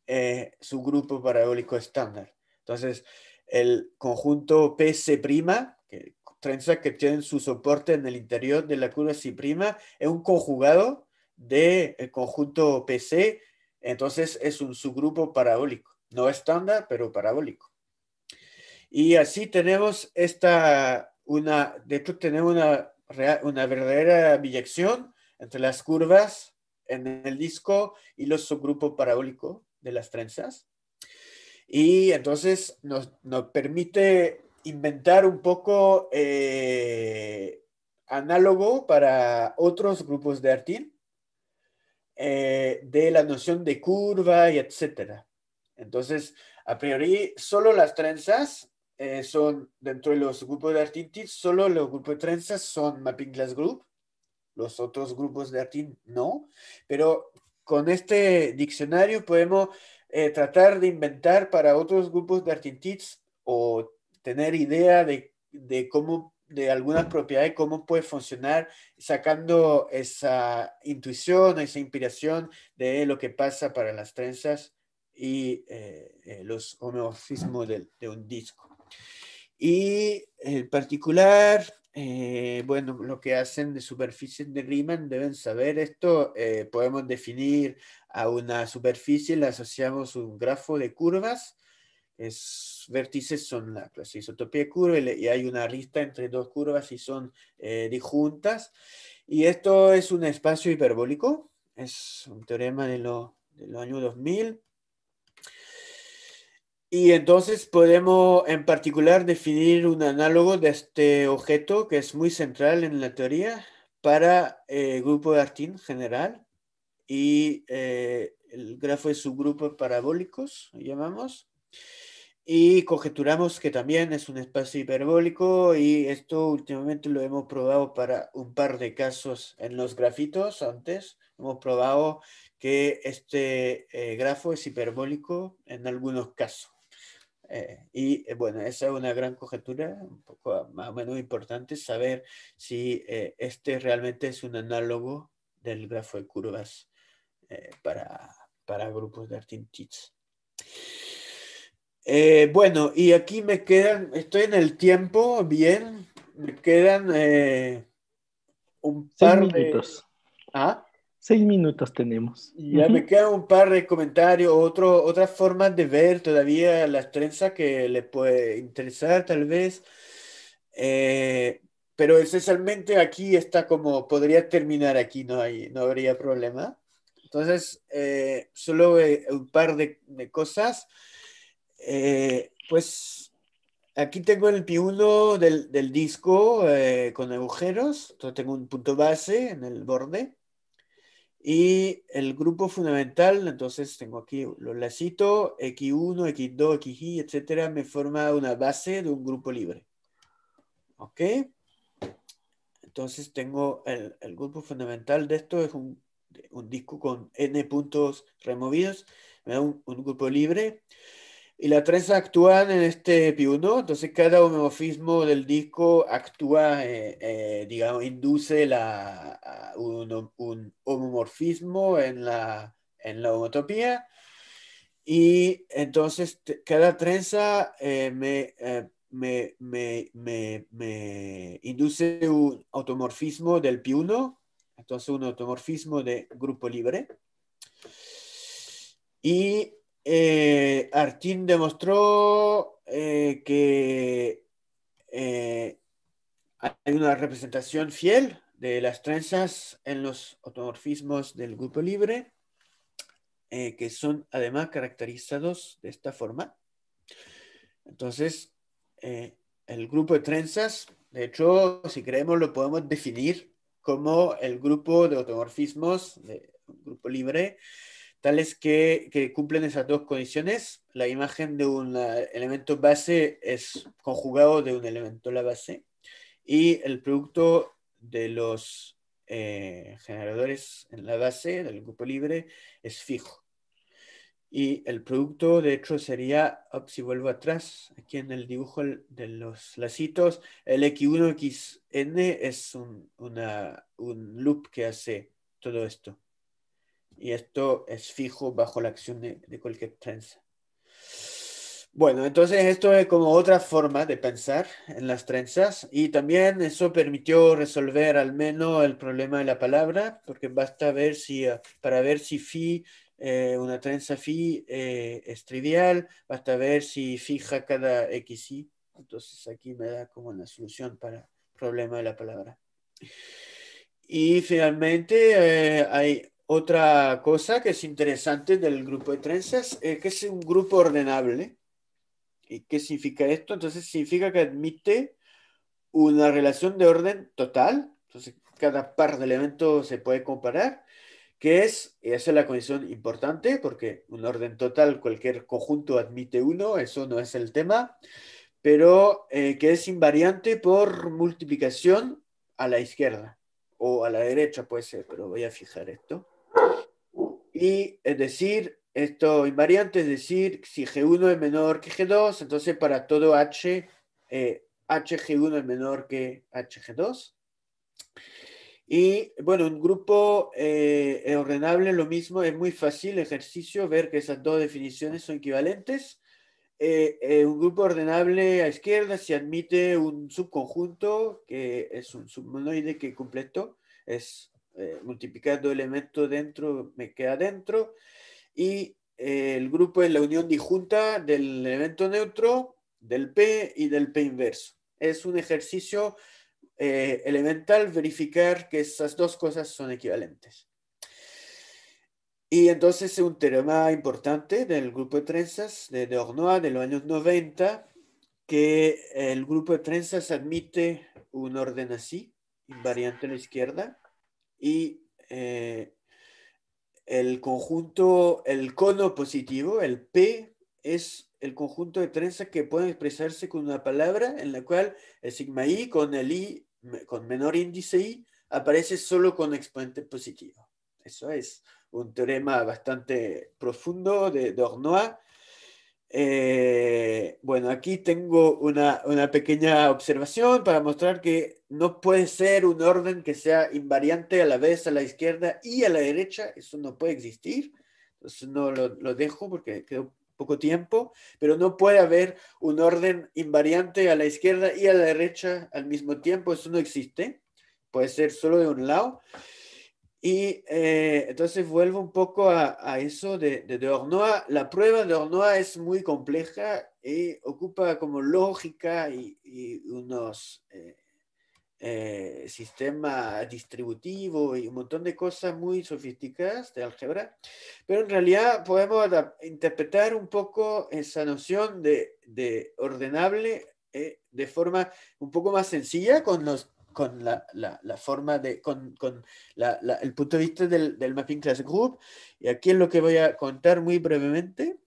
eh, subgrupo parabólico estándar. Entonces, el conjunto PC', que trenzas que tienen su soporte en el interior de la curva C', es un conjugado del el eh, conjunto PC, entonces es un subgrupo parabólico, no estándar, pero parabólico. Y así tenemos esta, una, de hecho tenemos una una verdadera biyección entre las curvas en el disco y los subgrupos parabólicos de las trenzas. Y entonces nos, permite inventar un poco eh, análogo para otros grupos de Artin eh, de la noción de curva y etcétera. Entonces, a priori, solo las trenzas eh, son dentro de los grupos de artintits solo los grupos de trenzas son Mapping Glass Group, los otros grupos de artín no, pero con este diccionario podemos eh, tratar de inventar para otros grupos de artintits o tener idea de, de cómo de algunas propiedades, cómo puede funcionar, sacando esa intuición, esa inspiración de lo que pasa para las trenzas y eh, los homofismos de un disco. Y en particular, eh, bueno, lo que hacen de superficies de Riemann deben saber esto. Eh, podemos definir a una superficie, le asociamos un grafo de curvas. Es, vértices son la clase isotopía curva y hay una arista entre dos curvas y son eh, disjuntas. Y esto es un espacio hiperbólico. Es un teorema de lo, del año 2000. Y entonces podemos en particular definir un análogo de este objeto que es muy central en la teoría para eh, el grupo de Artin general y eh, el grafo de subgrupos parabólicos, llamamos. Y conjeturamos que también es un espacio hiperbólico y esto últimamente lo hemos probado para un par de casos en los grafitos antes. Hemos probado que este eh, grafo es hiperbólico en algunos casos. Eh, y eh, bueno, esa es una gran conjetura, un poco más o menos importante, saber si eh, este realmente es un análogo del grafo de curvas para, grupos de Artin-Tits. bueno, y aquí me quedan, estoy en el tiempo, bien, me quedan un par de... ¿Ah? Seis minutos tenemos. Ya me quedan un par de comentarios, otro, otras formas de ver todavía las trenzas que les puede interesar tal vez. Eh, pero esencialmente aquí está como, podría terminar aquí, no, hay, no habría problema. Entonces, eh, solo eh, un par de, cosas. pues aquí tengo el P1 del, del disco con agujeros, entonces tengo un punto base en el borde y el grupo fundamental, entonces tengo aquí los lacitos, X1, X2, XY, etcétera, me forma una base de un grupo libre. ¿Ok? Entonces tengo el, el grupo fundamental de esto, es un, un, disco con n puntos removidos, me da un, un grupo libre y la trenza actúan en este pi 1 entonces cada homomorfismo del disco actúa, eh, eh, digamos, induce la, un, homomorfismo en la, en la homotopía. Y entonces cada trenza eh, me, me, me, me, induce un automorfismo del pi 1 entonces un automorfismo de grupo libre. Y eh, Artín demostró eh, que eh, hay una representación fiel de las trenzas en los automorfismos del grupo libre, eh, que son además caracterizados de esta forma. Entonces, el grupo de trenzas, de hecho, si creemos, lo podemos definir como el grupo de automorfismos, del grupo libre, tales que, cumplen esas dos condiciones. La imagen de un elemento base es conjugado de un elemento la base y el producto de los eh, generadores en la base del grupo libre es fijo. Y el producto, de hecho, sería, si vuelvo atrás, aquí en el dibujo de los lacitos, el X1, XN es un loop que hace todo esto. Y esto es fijo bajo la acción de, cualquier trenza. Bueno, entonces esto es como otra forma de pensar en las trenzas y también eso permitió resolver al menos el problema de la palabra, porque basta ver si, para ver si phi, eh, una trenza phi eh, es trivial, basta ver si fija cada x y. Entonces aquí me da como una solución para el problema de la palabra. Y finalmente eh, hay otra cosa que es interesante del grupo de trenzas es que es un grupo ordenable. ¿Y qué significa esto? Entonces significa que admite una relación de orden total, entonces cada par de elementos se puede comparar, que es, esa es la condición importante, porque un orden total, cualquier conjunto admite uno, eso no es el tema, pero eh, que es invariante por multiplicación a la izquierda o a la derecha puede ser, pero voy a fijar esto. Y es decir, esto invariante, es decir, si G1 es menor que G2, entonces para todo H, HG1 eh, es menor que HG2. Y bueno, un grupo eh, ordenable, lo mismo, es muy fácil ejercicio ver que esas dos definiciones son equivalentes. Eh, eh, un grupo ordenable a izquierda si admite un subconjunto, que es un submonoide que completo es eh, multiplicando elemento dentro, me queda dentro. Y eh, el grupo es la unión disjunta del elemento neutro, del P y del P inverso. Es un ejercicio eh, elemental verificar que esas dos cosas son equivalentes. Y entonces es un teorema importante del grupo de trenzas de, de de los años 90, que el grupo de trenzas admite un orden así, invariante a la izquierda, y eh, el conjunto, el cono positivo, el P, es el conjunto de trenzas que pueden expresarse con una palabra en la cual el sigma i con el i con menor índice i aparece solo con exponente positivo. Eso es un teorema bastante profundo de Dornois eh, bueno, aquí tengo una, pequeña observación para mostrar que no puede ser un orden que sea invariante a la vez a la izquierda y a la derecha, eso no puede existir. Entonces no lo, lo dejo porque quedó poco tiempo, pero no puede haber un orden invariante a la izquierda y a la derecha al mismo tiempo, eso no existe, puede ser solo de un lado. Y eh, entonces vuelvo un poco a, a eso de, de, Ornoa. La prueba de Ornoa es muy compleja y ocupa como lógica y, y unos eh, eh, sistemas distributivos y un montón de cosas muy sofisticadas de álgebra. Pero en realidad podemos interpretar un poco esa noción de, de ordenable de forma un poco más sencilla con los con la, forma de, con, con el punto de vista del, del, Mapping Class Group. Y aquí es lo que voy a contar muy brevemente.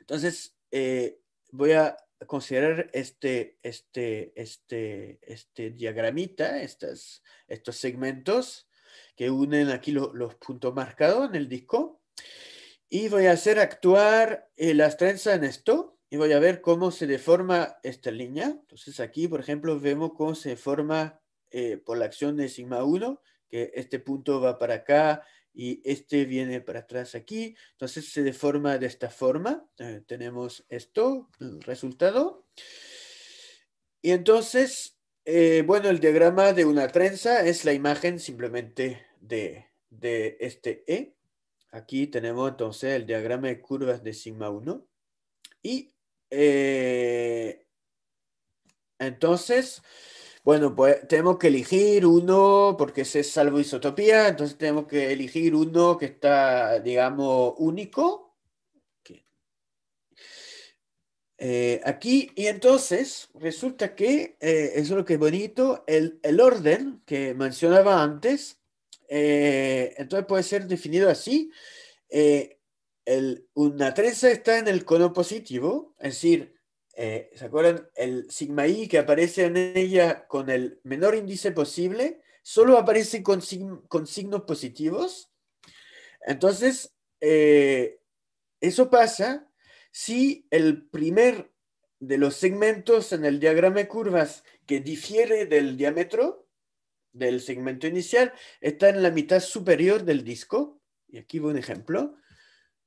Entonces, eh, voy a considerar este, este, este, este diagramita, estas, estos segmentos que unen aquí los puntos marcados en el disco. Y voy a hacer actuar eh, las trenzas en esto y voy a ver cómo se deforma esta línea. Entonces aquí, por ejemplo, vemos cómo se forma eh, por la acción de sigma 1, que este punto va para acá y este viene para atrás aquí. Entonces se deforma de esta forma. Eh, tenemos esto, el resultado. Y entonces, eh, bueno, el diagrama de una trenza es la imagen simplemente de, de este E. Aquí tenemos entonces el diagrama de curvas de sigma 1. Y eh, entonces, bueno, pues tenemos que elegir uno, porque ese es salvo isotopía, entonces tenemos que elegir uno que está, digamos, único. Eh, aquí, y entonces, resulta que, eh, eso es lo que es bonito, el, el orden que mencionaba antes, entonces puede ser definido así. Eh, una 13 está en el cono positivo, es decir, eh, ¿se acuerdan? El sigma i que aparece en ella con el menor índice posible, solo aparece con, signos positivos. Entonces, eh, eso pasa si el primer de los segmentos en el diagrama de curvas que difiere del diámetro del segmento inicial está en la mitad superior del disco. Y aquí un ejemplo.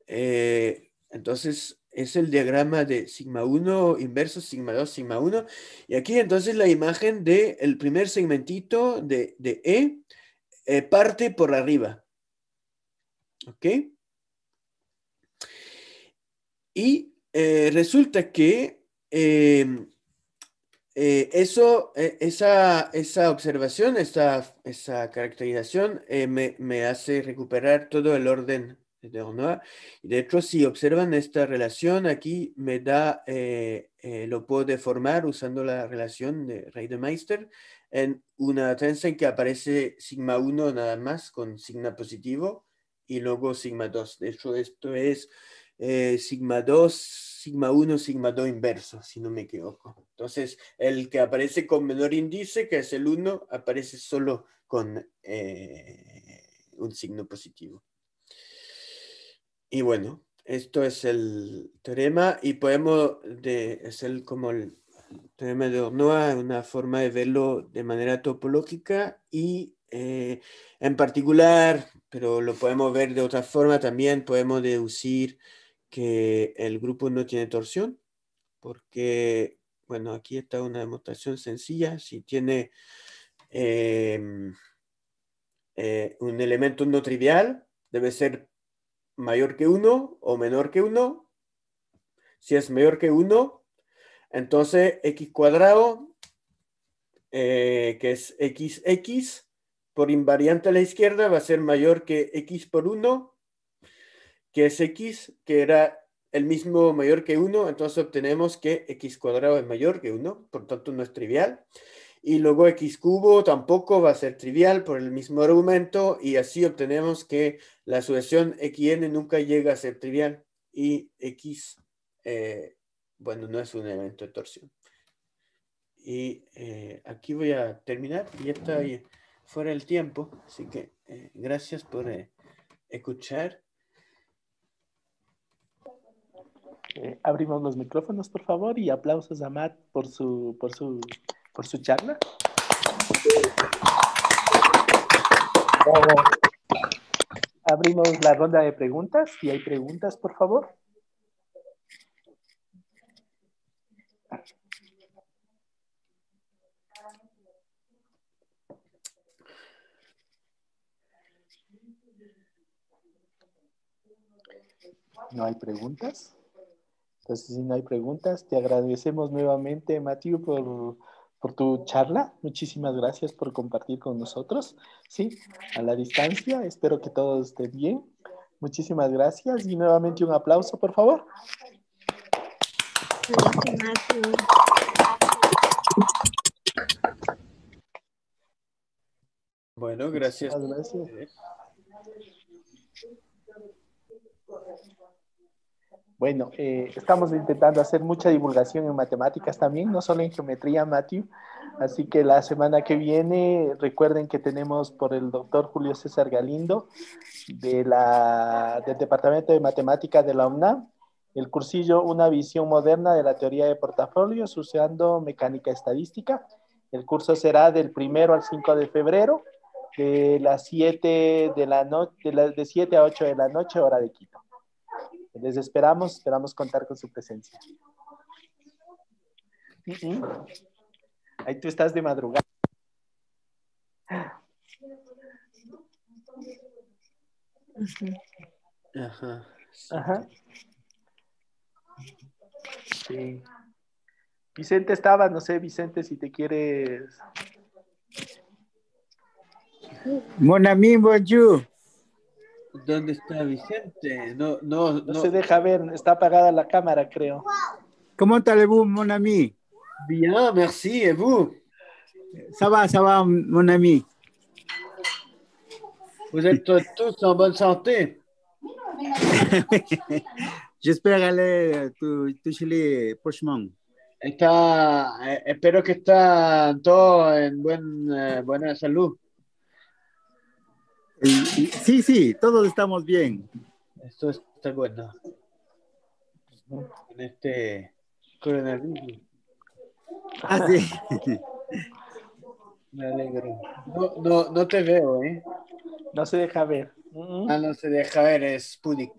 Eh, entonces es el diagrama de sigma 1 inverso, sigma 2, sigma 1. Y aquí entonces la imagen del el primer segmentito de, de E eh, parte por arriba. ¿Ok? Y eh, resulta que em, eso, esa, esa, observación, esa, caracterización me, me hace recuperar todo el orden de hecho, si observan esta relación, aquí me da, eh, eh, lo puedo deformar usando la relación de Reidemeister en una tensa en que aparece sigma 1 nada más con sigma positivo y luego sigma 2. De hecho, esto es eh, sigma 2, sigma 1, sigma 2 inverso, si no me equivoco. Entonces, el que aparece con menor índice, que es el 1, aparece solo con un signo positivo. Y bueno, esto es el teorema y podemos, de, es el, como el teorema de Ornoa, una forma de verlo de manera topológica y eh, en particular, pero lo podemos ver de otra forma también, podemos deducir que el grupo no tiene torsión, porque, bueno, aquí está una demostración sencilla, si tiene eh, eh, un elemento no trivial, debe ser mayor que 1 o menor que 1. Si es mayor que 1, entonces x cuadrado, eh, que es xx, por invariante a la izquierda va a ser mayor que x por 1, que es x, que era el mismo mayor que 1, entonces obtenemos que x cuadrado es mayor que 1, por tanto no es trivial y luego x cubo tampoco va a ser trivial por el mismo argumento y así obtenemos que la sucesión xn nunca llega a ser trivial y x, eh, bueno, no es un elemento de torsión. Y eh, aquí voy a terminar, ya está fuera el tiempo, así que eh, gracias por escuchar. abrimos los micrófonos, por favor, y aplausos a Matt por su, por su por su charla. Abrimos la ronda de preguntas. Si hay preguntas, por favor. No hay preguntas. Entonces, si no hay preguntas, te agradecemos nuevamente, Matthew, por por tu charla. Muchísimas gracias por compartir con nosotros, ¿sí? A la distancia, espero que todo esté bien. Muchísimas gracias y nuevamente un aplauso, por favor. Bueno, gracias. gracias. Eh, Bueno, eh, estamos intentando hacer mucha divulgación en matemáticas también, no solo en geometría, Matthew. Así que la semana que viene, recuerden que tenemos por el doctor Julio César Galindo de la, del Departamento de Matemáticas de la UNAM el cursillo Una visión moderna de la teoría de portafolios usando mecánica estadística. El curso será del primero al 5 de febrero de las 7 de 7 a 8 de la noche, hora de Quito. Les esperamos, esperamos contar con su presencia. Ahí tú estás de madrugada. Ajá. Sí. Vicente estaba, no sé, Vicente, si te quieres. Mon ami, bonjour. ¿Dónde está Vicente? No, no, no. se deja ver, está apagada la cámara, creo. ¿Cómo allez mon ami? Bien, merci, ¿y vous? Ça va, ça va, mon ami. Vous êtes en bonne santé? J'espère aller euh, toucher Está, eh, espero que estén todos en buen, eh, buena salud. Sí, sí, todos estamos bien. Esto está bueno. En este coronavirus. Ah, sí. Me alegro. No, no, no te veo, ¿eh? No se deja ver. Ah, no se deja ver, es pudic